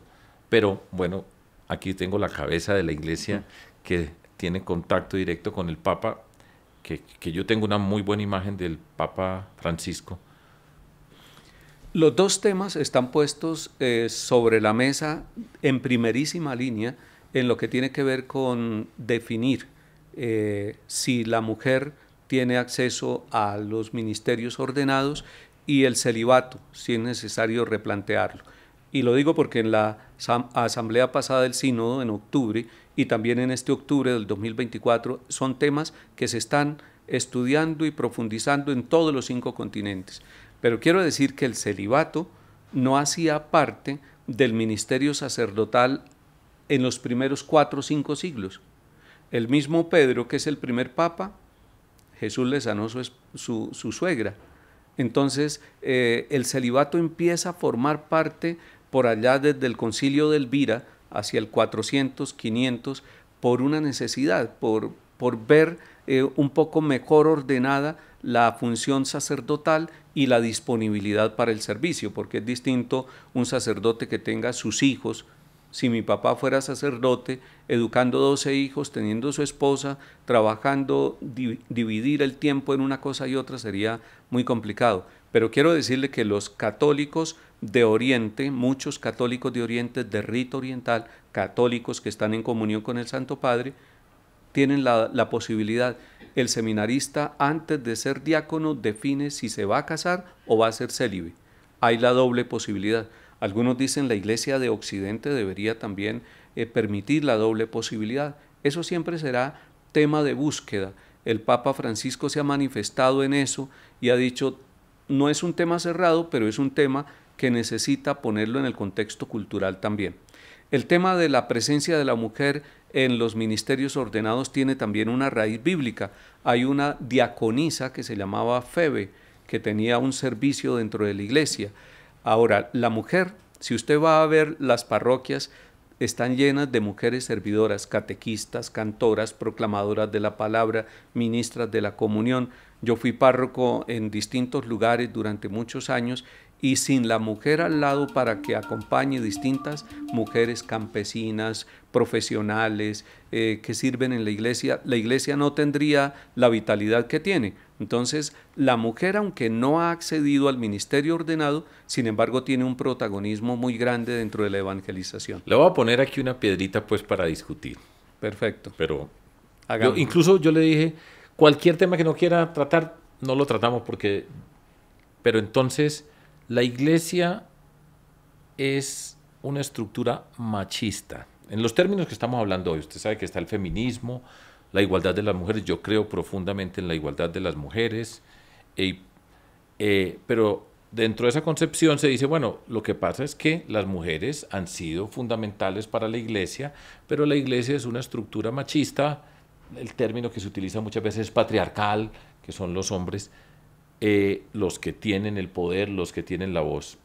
S1: pero bueno, aquí tengo la cabeza de la iglesia que tiene contacto directo con el Papa, que, yo tengo una muy buena imagen del Papa Francisco.
S2: Los dos temas están puestos eh, sobre la mesa en primerísima línea en lo que tiene que ver con definir eh, si la mujer tiene acceso a los ministerios ordenados y el celibato, si es necesario replantearlo. Y lo digo porque en la asamblea pasada del sínodo, en octubre, y también en este octubre del 2024, son temas que se están estudiando y profundizando en todos los cinco continentes. Pero quiero decir que el celibato no hacía parte del ministerio sacerdotal en los primeros cuatro o cinco siglos. El mismo Pedro, que es el primer papa, Jesús le sanó su, su, suegra. Entonces, eh, el celibato empieza a formar parte por allá desde el concilio de Elvira hacia el 400, 500, por una necesidad, por, ver eh, un poco mejor ordenada la función sacerdotal y la disponibilidad para el servicio, porque es distinto un sacerdote que tenga sus hijos, si mi papá fuera sacerdote, educando 12 hijos, teniendo su esposa, trabajando, dividir el tiempo en una cosa y otra sería muy complicado. Pero quiero decirle que los católicos de Oriente, muchos católicos de Oriente, de rito oriental, católicos que están en comunión con el Santo Padre, tienen la, la posibilidad. El seminarista, antes de ser diácono, define si se va a casar o va a ser célibe. Hay la doble posibilidad. Algunos dicen la Iglesia de Occidente debería también eh, permitir la doble posibilidad. Eso siempre será tema de búsqueda. El Papa Francisco se ha manifestado en eso y ha dicho, no es un tema cerrado, pero es un tema que necesita ponerlo en el contexto cultural también. El tema de la presencia de la mujer en los ministerios ordenados tiene también una raíz bíblica. Hay una diaconisa que se llamaba Febe, que tenía un servicio dentro de la iglesia. Ahora, la mujer, si usted va a ver las parroquias, están llenas de mujeres servidoras, catequistas, cantoras, proclamadoras de la palabra, ministras de la comunión. Yo fui párroco en distintos lugares durante muchos años y sin la mujer al lado para que acompañe distintas mujeres campesinas, profesionales, eh, que sirven en la iglesia, la iglesia no tendría la vitalidad que tiene. Entonces, la mujer, aunque no ha accedido al ministerio ordenado, sin embargo tiene un protagonismo muy grande dentro de la evangelización.
S1: Le voy a poner aquí una piedrita pues para discutir. Perfecto. Pero incluso yo le dije, cualquier tema que no quiera tratar, no lo tratamos porque... Pero entonces la iglesia es una estructura machista. En los términos que estamos hablando hoy, usted sabe que está el feminismo, la igualdad de las mujeres, yo creo profundamente en la igualdad de las mujeres, eh, pero dentro de esa concepción se dice, bueno, lo que pasa es que las mujeres han sido fundamentales para la iglesia, pero la iglesia es una estructura machista, el término que se utiliza muchas veces es patriarcal, que son los hombres eh, los que tienen el poder, los que tienen la voz.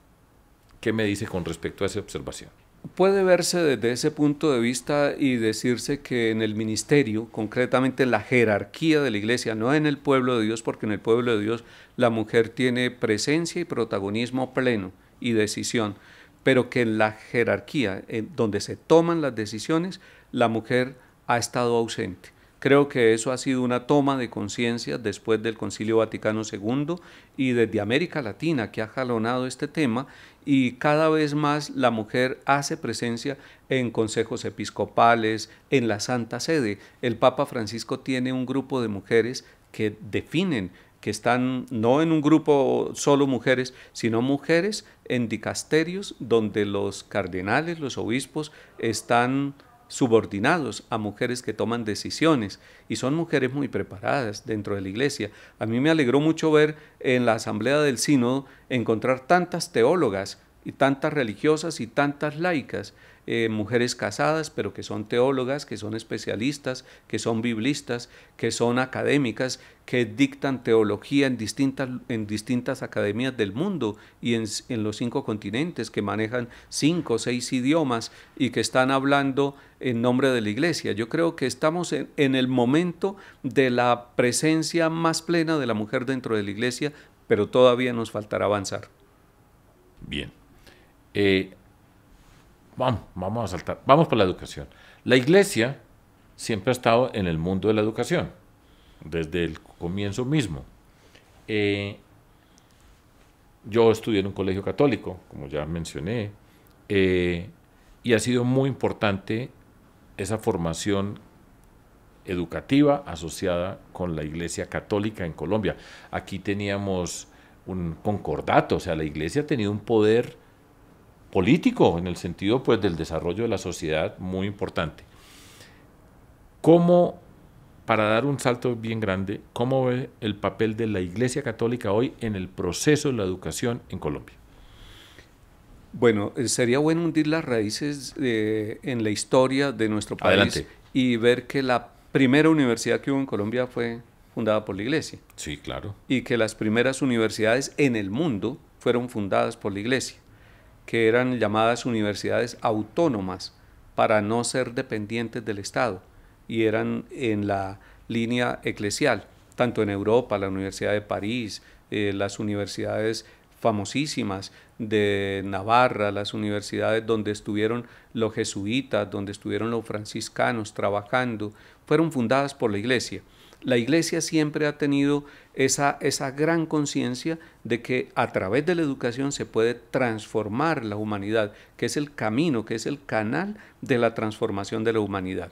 S1: ¿Qué me dice con respecto a esa observación?
S2: Puede verse desde ese punto de vista y decirse que en el ministerio, concretamente en la jerarquía de la iglesia, no en el pueblo de Dios, porque en el pueblo de Dios la mujer tiene presencia y protagonismo pleno y decisión, pero que en la jerarquía, en donde se toman las decisiones, la mujer ha estado ausente. Creo que eso ha sido una toma de conciencia después del Concilio Vaticano II y desde América Latina que ha jalonado este tema y cada vez más la mujer hace presencia en consejos episcopales, en la Santa Sede. El Papa Francisco tiene un grupo de mujeres que definen que están no en un grupo solo mujeres, sino mujeres en dicasterios donde los cardenales, los obispos están subordinados a mujeres que toman decisiones y son mujeres muy preparadas dentro de la iglesia. A mí me alegró mucho ver en la asamblea del sínodo encontrar tantas teólogas y tantas religiosas y tantas laicas eh, mujeres casadas, pero que son teólogas, que son especialistas, que son biblistas, que son académicas, que dictan teología en distintas, en distintas academias del mundo y en, los cinco continentes, que manejan cinco o seis idiomas y que están hablando en nombre de la iglesia. Yo creo que estamos en, el momento de la presencia más plena de la mujer dentro de la iglesia, pero todavía nos
S1: faltará avanzar. Bien. Eh, Vamos, vamos a saltar, vamos por la educación. La iglesia siempre ha estado en el mundo de la educación, desde el comienzo mismo. Eh, yo estudié en un colegio católico, como ya mencioné, eh, y ha sido muy importante esa formación educativa asociada con la Iglesia Católica en Colombia. Aquí teníamos un concordato, o sea, la Iglesia ha tenido un poder político, en el sentido pues, del desarrollo de la sociedad, muy importante. ¿Cómo, para dar un salto bien grande, cómo ve el papel de la Iglesia Católica hoy en el proceso de la educación en Colombia? Bueno, eh, sería bueno hundir las raíces
S2: eh, en la historia de nuestro país y ver que la primera universidad que hubo en Colombia fue fundada por la iglesia. Sí, claro. Y que las primeras universidades en el mundo fueron fundadas por la iglesia que eran llamadas universidades autónomas para no ser dependientes del Estado y eran en la línea eclesial, tanto en Europa, la Universidad de París, eh, las universidades famosísimas de Navarra, las universidades donde estuvieron los jesuitas, donde estuvieron los franciscanos trabajando, fueron fundadas por la iglesia. La iglesia siempre ha tenido esa, esa gran conciencia de que a través de la educación se puede transformar la humanidad, que es el camino, que es el canal de la transformación de la humanidad.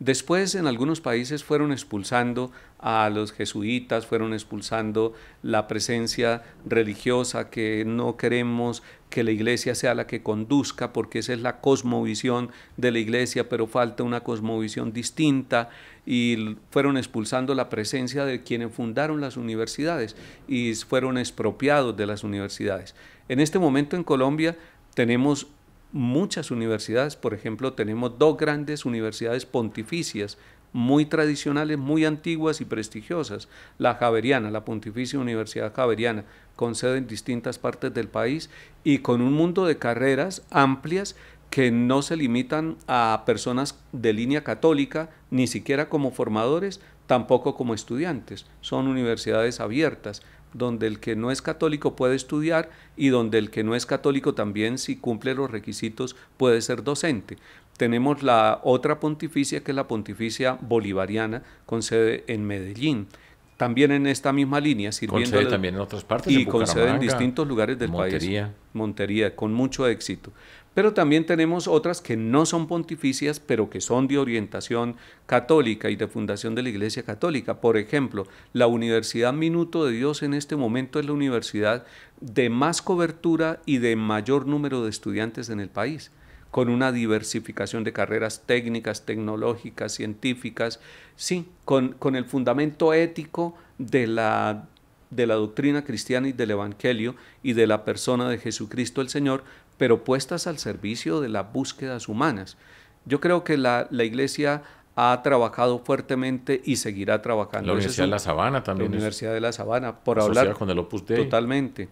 S2: Después en algunos países fueron expulsando a los jesuitas, fueron expulsando la presencia religiosa que no queremos, que la iglesia sea la que conduzca, porque esa es la cosmovisión de la iglesia, pero falta una cosmovisión distinta y fueron expulsando la presencia de quienes fundaron las universidades y fueron expropiados de las universidades. En este momento en Colombia tenemos muchas universidades, por ejemplo, tenemos dos grandes universidades pontificias muy tradicionales, muy antiguas y prestigiosas. La Javeriana, la Pontificia Universidad Javeriana, con sede en distintas partes del país y con un mundo de carreras amplias que no se limitan a personas de línea católica, ni siquiera como formadores, tampoco como estudiantes. Son universidades abiertas, donde el que no es católico puede estudiar y donde el que no es católico también, si cumple los requisitos, puede ser docente tenemos la otra pontificia, que es la pontificia bolivariana, con sede en Medellín. También en esta misma línea, sirviendo. también en otras partes. Y con sede en distintos lugares del Montería. Montería, con mucho éxito. Pero también tenemos otras que no son pontificias, pero que son de orientación católica y de fundación de la Iglesia Católica. Por ejemplo, la Universidad Minuto de Dios en este momento es la universidad de más cobertura y de mayor número de estudiantes en el país con una diversificación de carreras técnicas, tecnológicas, científicas, sí, con, el fundamento ético de la de la doctrina cristiana y del Evangelio y de la persona de Jesucristo el Señor, pero puestas al servicio de las búsquedas humanas. Yo creo que la, Iglesia ha trabajado fuertemente y seguirá trabajando. La Universidad de La Sabana también. La Universidad de La Sabana, por hablar. con el Opus Totalmente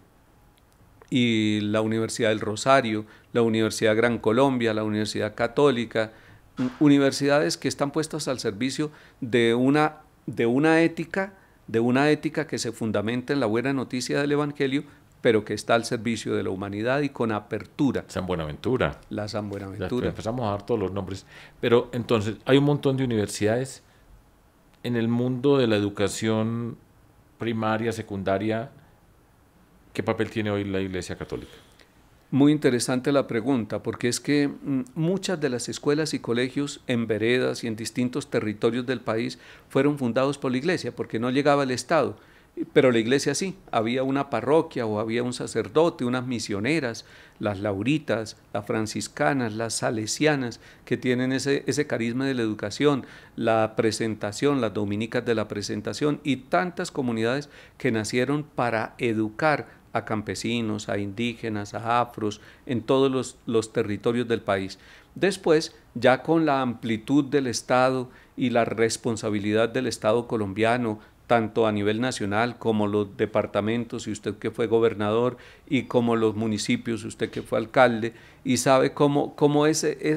S2: y la Universidad del Rosario, la Universidad Gran Colombia, la Universidad Católica, universidades que están puestas al servicio de una, de una ética, de una ética que se fundamenta en la buena noticia del Evangelio,
S1: pero que está al servicio de la humanidad y con apertura. San Buenaventura. La San Buenaventura. empezamos a dar todos los nombres. Pero entonces, hay un montón de universidades en el mundo de la educación primaria, secundaria, ¿Qué papel tiene hoy la Iglesia Católica?
S2: Muy interesante la pregunta, porque es que mm, muchas de las escuelas y colegios en veredas y en distintos territorios del país fueron fundados por la iglesia, porque no llegaba el Estado, pero la iglesia sí, había una parroquia o había un sacerdote, unas misioneras, las lauritas, las franciscanas, las salesianas, que tienen ese, carisma de la educación, la presentación, las dominicas de la presentación y tantas comunidades que nacieron para educar a campesinos, a indígenas, a afros, en todos los, territorios del país. Después, ya con la amplitud del Estado y la responsabilidad del Estado colombiano, tanto a nivel nacional como los departamentos, y usted que fue gobernador, y como los municipios, usted que fue alcalde, y sabe cómo, cómo e,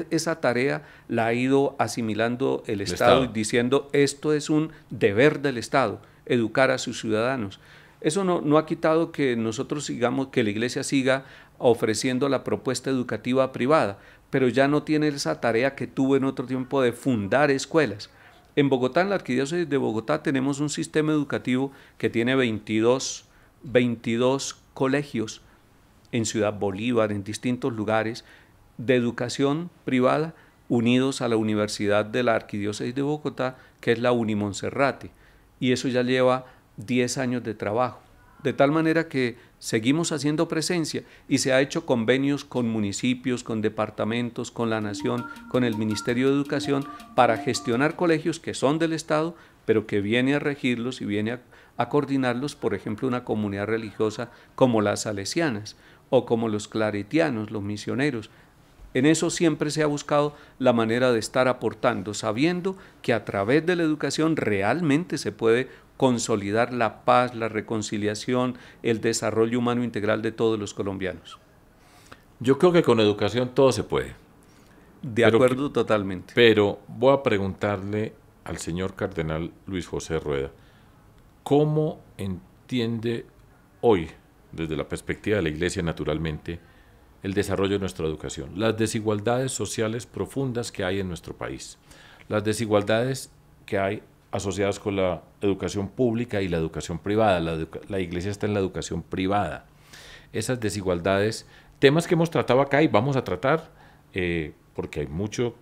S2: esa tarea la ha ido asimilando el, Estado, y diciendo esto es un deber del Estado, educar a sus ciudadanos. Eso no, ha quitado que nosotros sigamos, que la iglesia siga ofreciendo la propuesta educativa privada, pero ya no tiene esa tarea que tuvo en otro tiempo de fundar escuelas. En Bogotá, en la Arquidiócesis de Bogotá, tenemos un sistema educativo que tiene 22, 22 colegios en Ciudad Bolívar, en distintos lugares, de educación privada unidos a la Universidad de la Arquidiócesis de Bogotá, que es la Unimonserrate Y eso ya lleva 10 años de trabajo. De tal manera que seguimos haciendo presencia y se ha hecho convenios con municipios, con departamentos, con la nación, con el Ministerio de Educación para gestionar colegios que son del Estado, pero que viene a regirlos y viene a, coordinarlos, por ejemplo, una comunidad religiosa como las salesianas o como los claretianos, los misioneros. En eso siempre se ha buscado la manera de estar aportando, sabiendo que a través de la educación realmente se puede consolidar la paz, la reconciliación, el desarrollo humano
S1: integral de todos los colombianos. Yo creo que con educación todo se puede. De acuerdo totalmente. Pero voy a preguntarle al señor cardenal Luis José Rueda, ¿cómo entiende hoy, desde la perspectiva de la Iglesia naturalmente, el desarrollo de nuestra educación, las desigualdades sociales profundas que hay en nuestro país, las desigualdades que hay asociadas con la educación pública y la educación privada. La, iglesia está en la educación privada. Esas desigualdades, temas que hemos tratado acá y vamos a tratar, eh, porque hay mucho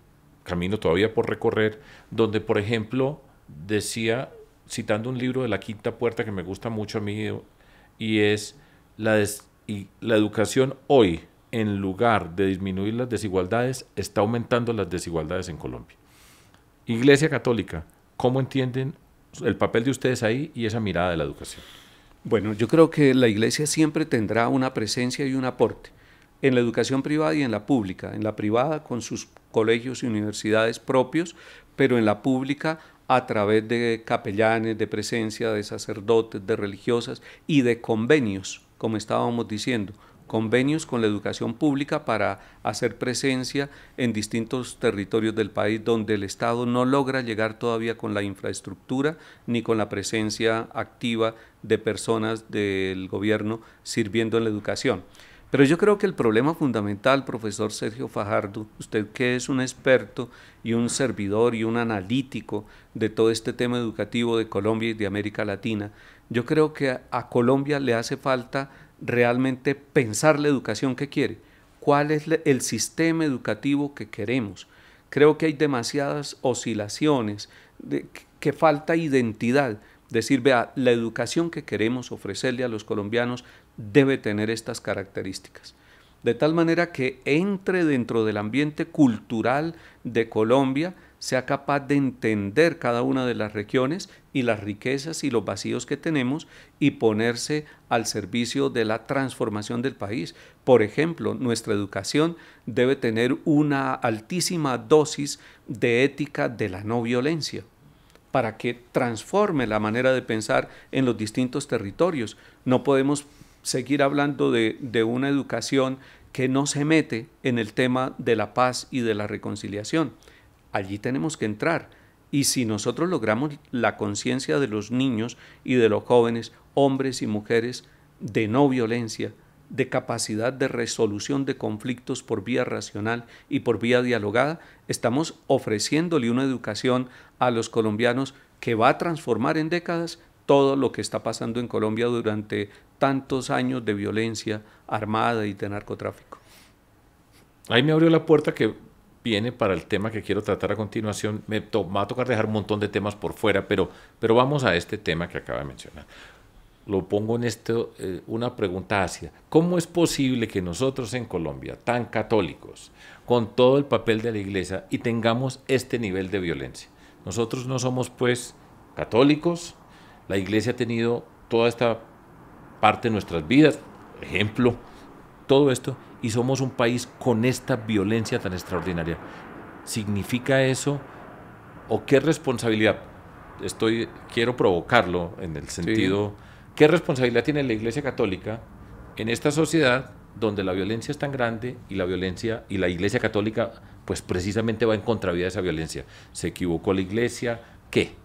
S1: camino todavía por recorrer, donde, por ejemplo, decía, citando un libro de la quinta puerta que me gusta mucho a mí, y es la, la educación hoy, en lugar de disminuir las desigualdades, está aumentando las desigualdades en Colombia. Iglesia Católica, ¿Cómo entienden el papel de ustedes ahí y esa mirada de la educación? Bueno, yo creo que la iglesia siempre tendrá
S2: una presencia y un aporte en la educación privada y en la pública. En la privada con sus colegios y universidades propios, pero en la pública a través de capellanes, de presencia de sacerdotes, de religiosas y de convenios, como estábamos diciendo, convenios con la educación pública para hacer presencia en distintos territorios del país donde el Estado no logra llegar todavía con la infraestructura ni con la presencia activa de personas del gobierno sirviendo en la educación. Pero yo creo que el problema fundamental, profesor Sergio Fajardo, usted que es un experto y un servidor y un analítico de todo este tema educativo de Colombia y de América Latina, yo creo que a Colombia le hace falta realmente pensar la educación que quiere, cuál es el sistema educativo que queremos. Creo que hay demasiadas oscilaciones, de, que falta identidad. Decir, vea, la educación que queremos ofrecerle a los colombianos debe tener estas características. De tal manera que entre dentro del ambiente cultural de Colombia, sea capaz de entender cada una de las regiones y las riquezas y los vacíos que tenemos y ponerse al servicio de la transformación del país. Por ejemplo, nuestra educación debe tener una altísima dosis de ética de la no violencia para que transforme la manera de pensar en los distintos territorios. No podemos seguir hablando de, de una educación que no se mete en el tema de la paz y de la reconciliación. Allí tenemos que entrar y si nosotros logramos la conciencia de los niños y de los jóvenes, hombres y mujeres, de no violencia, de capacidad de resolución de conflictos por vía racional y por vía dialogada, estamos ofreciéndole una educación a los colombianos que va a transformar en décadas todo lo que está pasando en Colombia durante tantos años de violencia
S1: armada y de narcotráfico. Ahí me abrió la puerta que viene para el tema que quiero tratar a continuación. Me va a tocar dejar un montón de temas por fuera, pero, pero vamos a este tema que acaba de mencionar. Lo pongo en esto, eh, una pregunta hacia, ¿Cómo es posible que nosotros en Colombia, tan católicos, con todo el papel de la iglesia, y tengamos este nivel de violencia? Nosotros no somos pues católicos, la iglesia ha tenido toda esta parte de nuestras vidas, ejemplo, todo esto, y somos un país con esta violencia tan extraordinaria. ¿Significa eso o qué responsabilidad? Estoy, quiero provocarlo en el sentido, ¿qué responsabilidad tiene la Iglesia Católica en esta sociedad donde la violencia es tan grande y la violencia y la Iglesia Católica pues precisamente va en contravida de esa violencia? ¿Se equivocó la Iglesia? ¿Qué?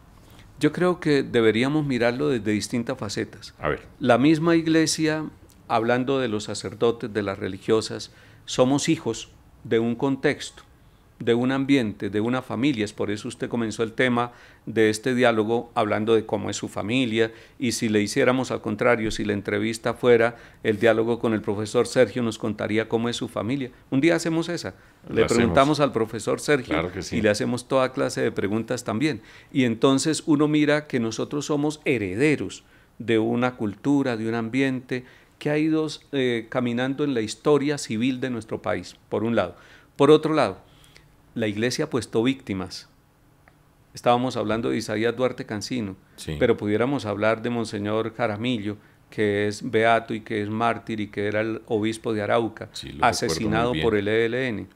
S1: Yo creo
S2: que deberíamos mirarlo desde distintas facetas. A ver. La misma Iglesia hablando de los sacerdotes, de las religiosas, somos hijos de un contexto, de un ambiente, de una familia. Es por eso usted comenzó el tema de este diálogo hablando de cómo es su familia y si le hiciéramos al contrario, si la entrevista fuera el diálogo con el profesor Sergio nos contaría cómo es su familia. Un día hacemos esa. le preguntamos al profesor Sergio y le hacemos toda clase de preguntas también. Y entonces uno mira que nosotros somos herederos de una cultura, de un ambiente que ha ido eh, caminando en la historia civil de nuestro país, por un lado. Por otro lado, la iglesia ha puesto víctimas. Estábamos hablando de Isaías Duarte Cancino, pero pudiéramos hablar de Monseñor Jaramillo, que es beato y que es mártir y que era el obispo de Arauca, asesinado por el ELN.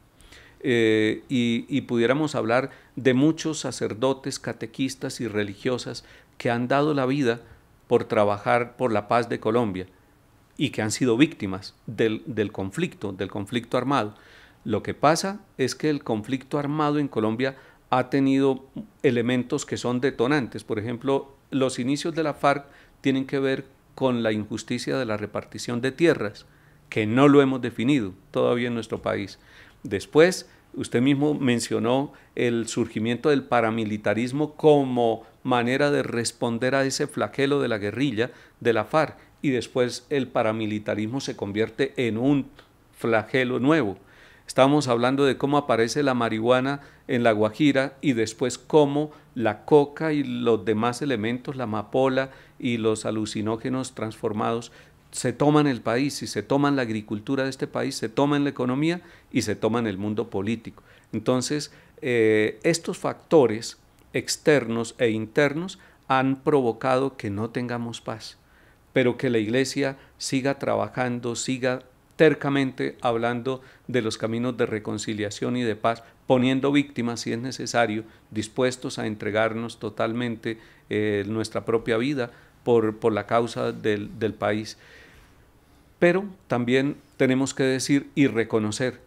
S2: Eh, y, pudiéramos hablar de muchos sacerdotes, catequistas y religiosas que han dado la vida por trabajar por la paz de Colombia y que han sido víctimas del, conflicto, del conflicto armado. Lo que pasa es que el conflicto armado en Colombia ha tenido elementos que son detonantes. Por ejemplo, los inicios de la FARC tienen que ver con la injusticia de la repartición de tierras, que no lo hemos definido todavía en nuestro país. Después, usted mismo mencionó el surgimiento del paramilitarismo como manera de responder a ese flagelo de la guerrilla de la FARC y después el paramilitarismo se convierte en un flagelo nuevo. Estamos hablando de cómo aparece la marihuana en la Guajira y después cómo la coca y los demás elementos, la amapola y los alucinógenos transformados, se toman el país y se toman la agricultura de este país, se toman la economía y se toman el mundo político. Entonces, eh, estos factores externos e internos han provocado que no tengamos paz pero que la iglesia siga trabajando, siga tercamente hablando de los caminos de reconciliación y de paz, poniendo víctimas si es necesario, dispuestos a entregarnos totalmente eh, nuestra propia vida por, la causa del, del país. Pero también tenemos que decir y reconocer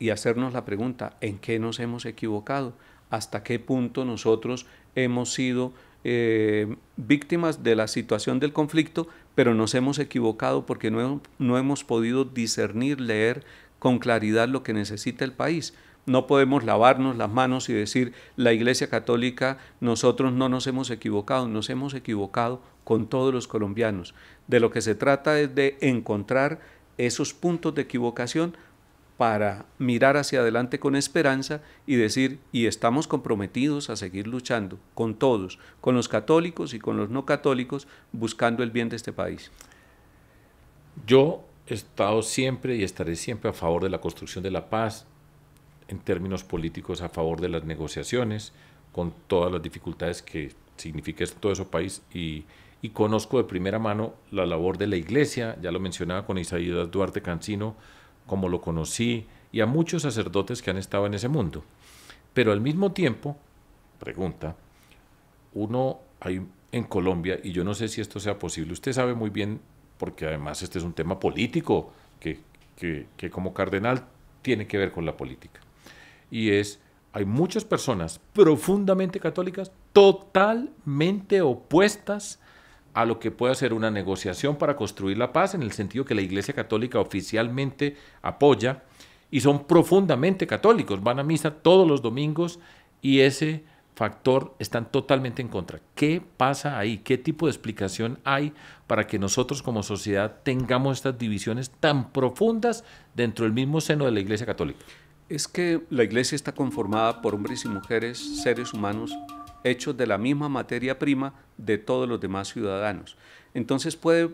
S2: y hacernos la pregunta, ¿en qué nos hemos equivocado? ¿Hasta qué punto nosotros hemos sido eh, víctimas de la situación del conflicto, pero nos hemos equivocado porque no, no hemos podido discernir, leer con claridad lo que necesita el país. No podemos lavarnos las manos y decir, la Iglesia Católica, nosotros no nos hemos equivocado, nos hemos equivocado con todos los colombianos. De lo que se trata es de encontrar esos puntos de equivocación para mirar hacia adelante con esperanza y decir, y estamos comprometidos a seguir luchando con todos, con los católicos
S1: y con los no católicos, buscando el bien de este país. Yo he estado siempre y estaré siempre a favor de la construcción de la paz, en términos políticos a favor de las negociaciones, con todas las dificultades que significa todo ese país y, y conozco de primera mano la labor de la iglesia, ya lo mencionaba con Isaías Duarte Cancino, como lo conocí, y a muchos sacerdotes que han estado en ese mundo. Pero al mismo tiempo, pregunta, uno hay en Colombia, y yo no sé si esto sea posible, usted sabe muy bien, porque además este es un tema político, que, que como cardenal tiene que ver con la política. Y es, hay muchas personas profundamente católicas, totalmente opuestas a lo que puede ser una negociación para construir la paz, en el sentido que la Iglesia Católica oficialmente apoya, y son profundamente católicos, van a misa todos los domingos y ese factor están totalmente en contra. ¿Qué pasa ahí? ¿Qué tipo de explicación hay para que nosotros como sociedad tengamos estas divisiones tan profundas dentro del mismo seno de la Iglesia Católica? Es que la Iglesia está
S2: conformada por hombres y mujeres, seres humanos hechos de la misma materia prima de todos los demás ciudadanos. Entonces puede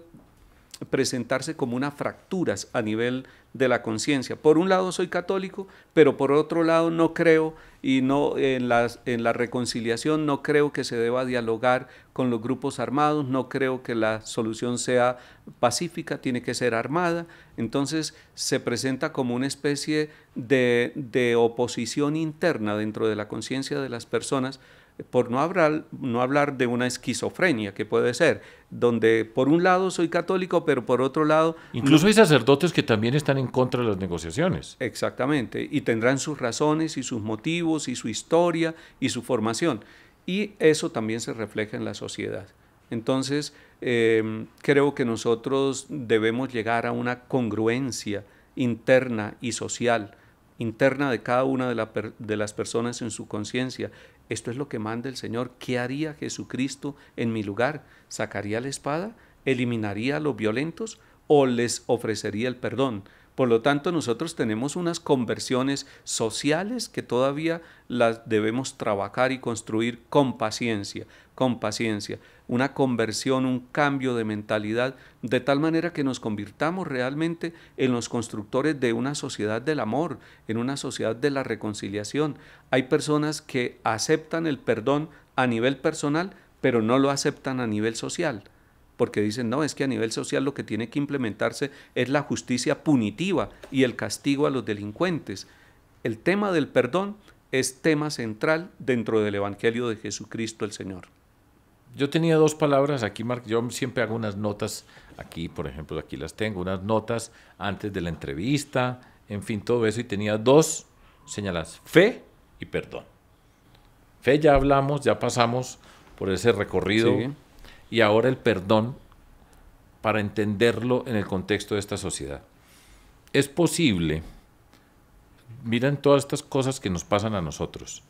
S2: presentarse como unas fracturas a nivel de la conciencia. Por un lado soy católico, pero por otro lado no creo y no en la, en la reconciliación no creo que se deba dialogar con los grupos armados, no creo que la solución sea pacífica, tiene que ser armada. Entonces se presenta como una especie de, de oposición interna dentro de la conciencia de las personas por no hablar, no hablar de una esquizofrenia que puede ser, donde por un lado soy católico, pero por otro lado...
S1: Incluso hay sacerdotes que también están en contra de las negociaciones.
S2: Exactamente, y tendrán sus razones y sus motivos y su historia y su formación. Y eso también se refleja en la sociedad. Entonces, em, creo que nosotros debemos llegar a una congruencia interna y social interna de cada una de las personas en su conciencia esto es lo que manda el Señor. ¿Qué haría Jesucristo en mi lugar? ¿Sacaría la espada? ¿Eliminaría a los violentos? ¿O les ofrecería el perdón? Por lo tanto, nosotros tenemos unas conversiones sociales que todavía las debemos trabajar y construir con paciencia, con paciencia. Una conversión, un cambio de mentalidad, de tal manera que nos convirtamos realmente en los constructores de una sociedad del amor, en una sociedad de la reconciliación. Hay personas que aceptan el perdón a nivel personal, pero no lo aceptan a nivel social porque dicen, no, es que a nivel social lo que tiene que implementarse es la justicia punitiva y el castigo a los delincuentes. El tema del perdón
S1: es tema central dentro del Evangelio de Jesucristo el Señor. Yo tenía dos palabras aquí, Mark. Yo siempre hago unas notas aquí, por ejemplo, aquí las tengo, unas notas antes de la entrevista, en fin, todo eso. Y tenía dos señaladas, fe y perdón. Fe ya hablamos, ya pasamos por ese recorrido y ahora el perdón para entenderlo en el contexto de esta sociedad. Es posible, miren todas estas cosas que nos pasan a nosotros.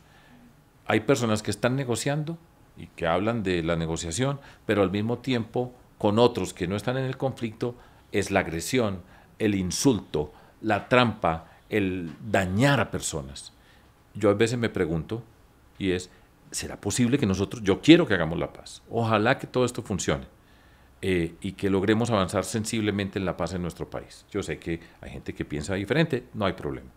S1: Hay personas que están negociando y que hablan de la negociación, pero al mismo tiempo con otros que no están en el conflicto es la agresión, el insulto, la trampa, el dañar a personas. Yo a veces me pregunto, y es, ¿será posible que nosotros, yo quiero que hagamos la paz? Ojalá que todo esto funcione eh, y que logremos avanzar sensiblemente en la paz en nuestro país. Yo sé que hay gente que piensa diferente, no hay problema.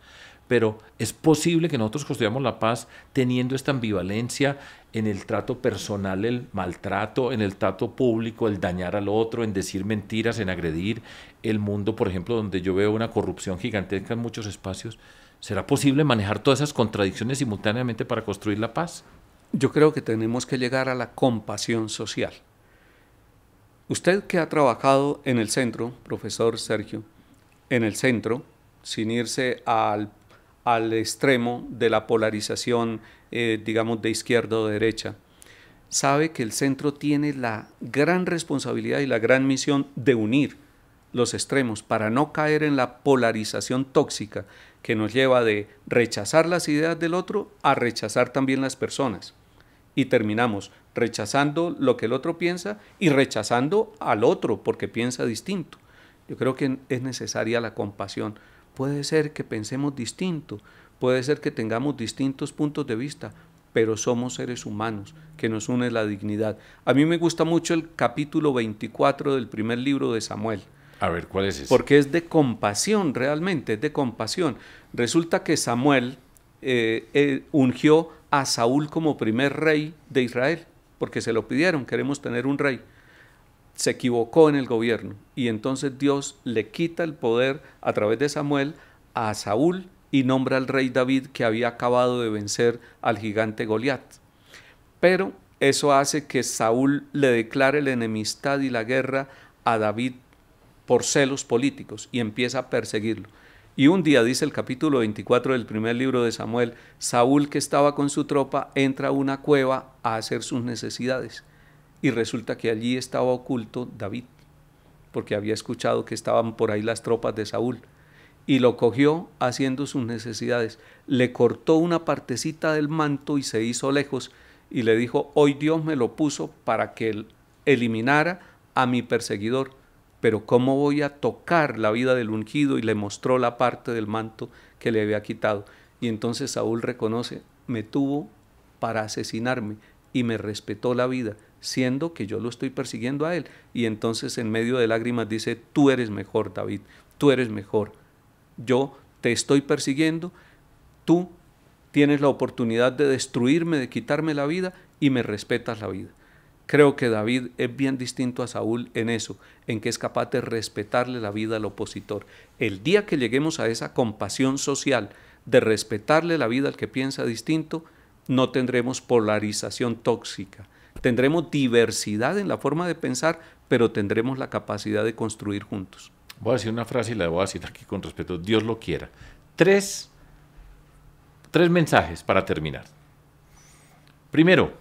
S1: Pero es posible que nosotros construyamos la paz teniendo esta ambivalencia en el trato personal, el maltrato, en el trato público, el dañar al otro, en decir mentiras, en agredir el mundo, por ejemplo, donde yo veo una corrupción gigantesca en muchos espacios. ¿Será posible manejar todas esas contradicciones simultáneamente para construir la paz? yo creo que tenemos que llegar a la compasión
S2: social. Usted que ha trabajado en el centro, profesor Sergio, en el centro, sin irse al, extremo de la polarización, eh, digamos, de izquierda o derecha, sabe que el centro tiene la gran responsabilidad y la gran misión de unir los extremos para no caer en la polarización tóxica que nos lleva de rechazar las ideas del otro a rechazar también las personas y terminamos rechazando lo que el otro piensa y rechazando al otro porque piensa distinto. Yo creo que es necesaria la compasión. Puede ser que pensemos distinto, puede ser que tengamos distintos puntos de vista, pero somos seres humanos, que nos une la dignidad. A mí me gusta mucho el capítulo 24 del primer libro de Samuel. A ver, ¿cuál es ese? Porque es de compasión, realmente, es de compasión. Resulta que Samuel eh, eh, ungió a Saúl como primer rey de Israel, porque se lo pidieron, queremos tener un rey. Se equivocó en el gobierno y entonces Dios le quita el poder a través de Samuel a Saúl y nombra al rey David que había acabado de vencer al gigante Goliat. Pero eso hace que Saúl le declare la enemistad y la guerra a David por celos políticos y empieza a perseguirlo. Y un día, dice el capítulo 24 del primer libro de Samuel, Saúl, que estaba con su tropa, entra a una cueva a hacer sus necesidades. Y resulta que allí estaba oculto David, porque había escuchado que estaban por ahí las tropas de Saúl. Y lo cogió haciendo sus necesidades. Le cortó una partecita del manto y se hizo lejos. Y le dijo, hoy Dios me lo puso para que él eliminara a mi perseguidor pero ¿cómo voy a tocar la vida del ungido? Y le mostró la parte del manto que le había quitado. Y entonces Saúl reconoce, me tuvo para asesinarme y me respetó la vida, siendo que yo lo estoy persiguiendo a él. Y entonces en medio de lágrimas dice, tú eres mejor, David, tú eres mejor. Yo te estoy persiguiendo, tú tienes la oportunidad de destruirme, de quitarme la vida y me respetas la vida. Creo que David es bien distinto a Saúl en eso, en que es capaz de respetarle la vida al opositor. El día que lleguemos a esa compasión social de respetarle la vida al que piensa distinto, no tendremos polarización tóxica. Tendremos diversidad en la forma de pensar, pero tendremos la capacidad de construir juntos. Voy a decir una frase y
S1: la voy a decir aquí con respeto, Dios lo quiera. Tres, tres mensajes para terminar. Primero,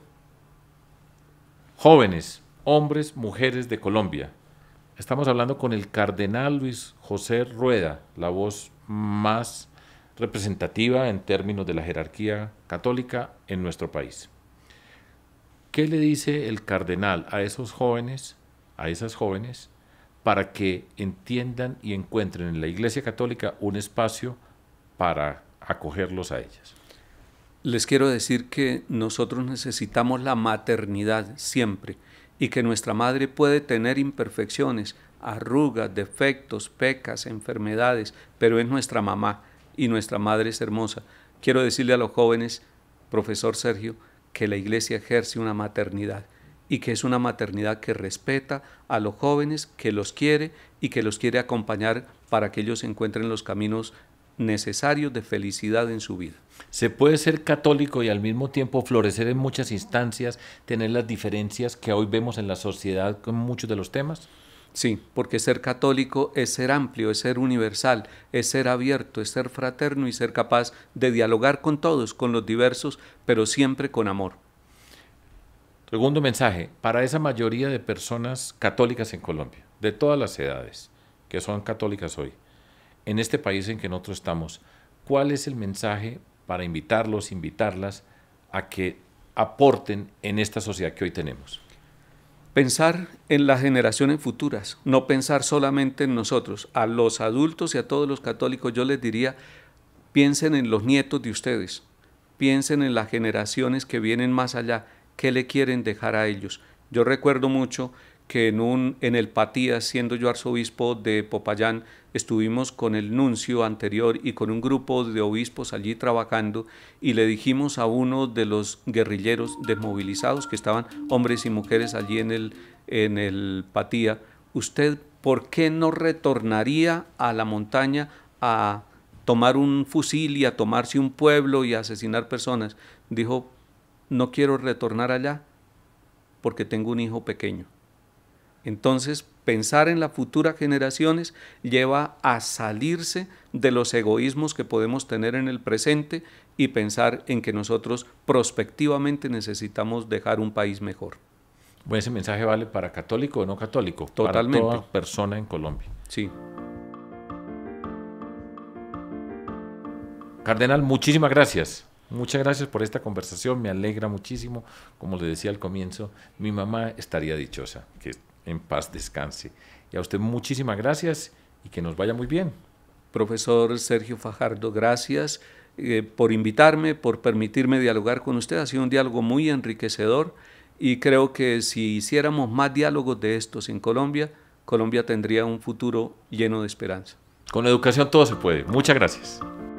S1: Jóvenes, hombres, mujeres de Colombia. Estamos hablando con el cardenal Luis José Rueda, la voz más representativa en términos de la jerarquía católica en nuestro país. ¿Qué le dice el cardenal a esos jóvenes, a esas jóvenes, para que entiendan y encuentren en la Iglesia Católica un espacio para acogerlos a ellas?
S2: les quiero decir que nosotros necesitamos la maternidad siempre y que nuestra madre puede tener imperfecciones, arrugas, defectos, pecas, enfermedades, pero es nuestra mamá y nuestra madre es hermosa. Quiero decirle a los jóvenes, profesor Sergio, que la iglesia ejerce una maternidad y que es una maternidad que respeta a los jóvenes, que los quiere y que los quiere acompañar
S1: para que ellos encuentren los caminos necesarios de felicidad en su vida. Se puede ser católico y al mismo tiempo florecer en muchas instancias, tener las diferencias que hoy vemos en la sociedad con muchos de los temas. Sí, porque ser católico es ser amplio, es ser
S2: universal, es ser abierto, es ser fraterno y ser capaz de dialogar con todos, con
S1: los diversos, pero siempre con amor. Segundo mensaje, para esa mayoría de personas católicas en Colombia, de todas las edades, que son católicas hoy, en este país en que nosotros estamos, ¿cuál es el mensaje para invitarlos, invitarlas a que aporten en esta sociedad que hoy tenemos?
S2: Pensar en las generaciones futuras, no pensar solamente en nosotros. A los adultos y a todos los católicos yo les diría, piensen en los nietos de ustedes, piensen en las generaciones que vienen más allá, qué le quieren dejar a ellos. Yo recuerdo mucho que en, un, el Patía, siendo yo arzobispo de Popayán, estuvimos con el nuncio anterior y con un grupo de obispos allí trabajando y le dijimos a uno de los guerrilleros desmovilizados que estaban hombres y mujeres allí en el, en el Patía, usted ¿por qué no retornaría a la montaña a tomar un fusil y a tomarse un pueblo y a asesinar personas? Dijo, no quiero retornar allá porque tengo un hijo pequeño. Entonces pensar en las futuras generaciones lleva a salirse de los egoísmos que podemos tener en el presente y pensar en que nosotros prospectivamente necesitamos dejar un país mejor.
S1: Bueno, ese mensaje vale para católico o no católico, Totalmente. para toda persona en Colombia. Sí. Cardenal, muchísimas gracias. Muchas gracias por esta conversación, me alegra muchísimo. Como le decía al comienzo, mi mamá estaría dichosa que en paz descanse. Y a usted muchísimas gracias y que nos vaya muy bien. Profesor Sergio Fajardo, gracias eh, por invitarme, por
S2: permitirme dialogar con usted. Ha sido un diálogo muy enriquecedor y creo que si hiciéramos más diálogos de estos en Colombia, Colombia tendría un futuro lleno de esperanza.
S1: Con la educación todo se puede. Muchas gracias.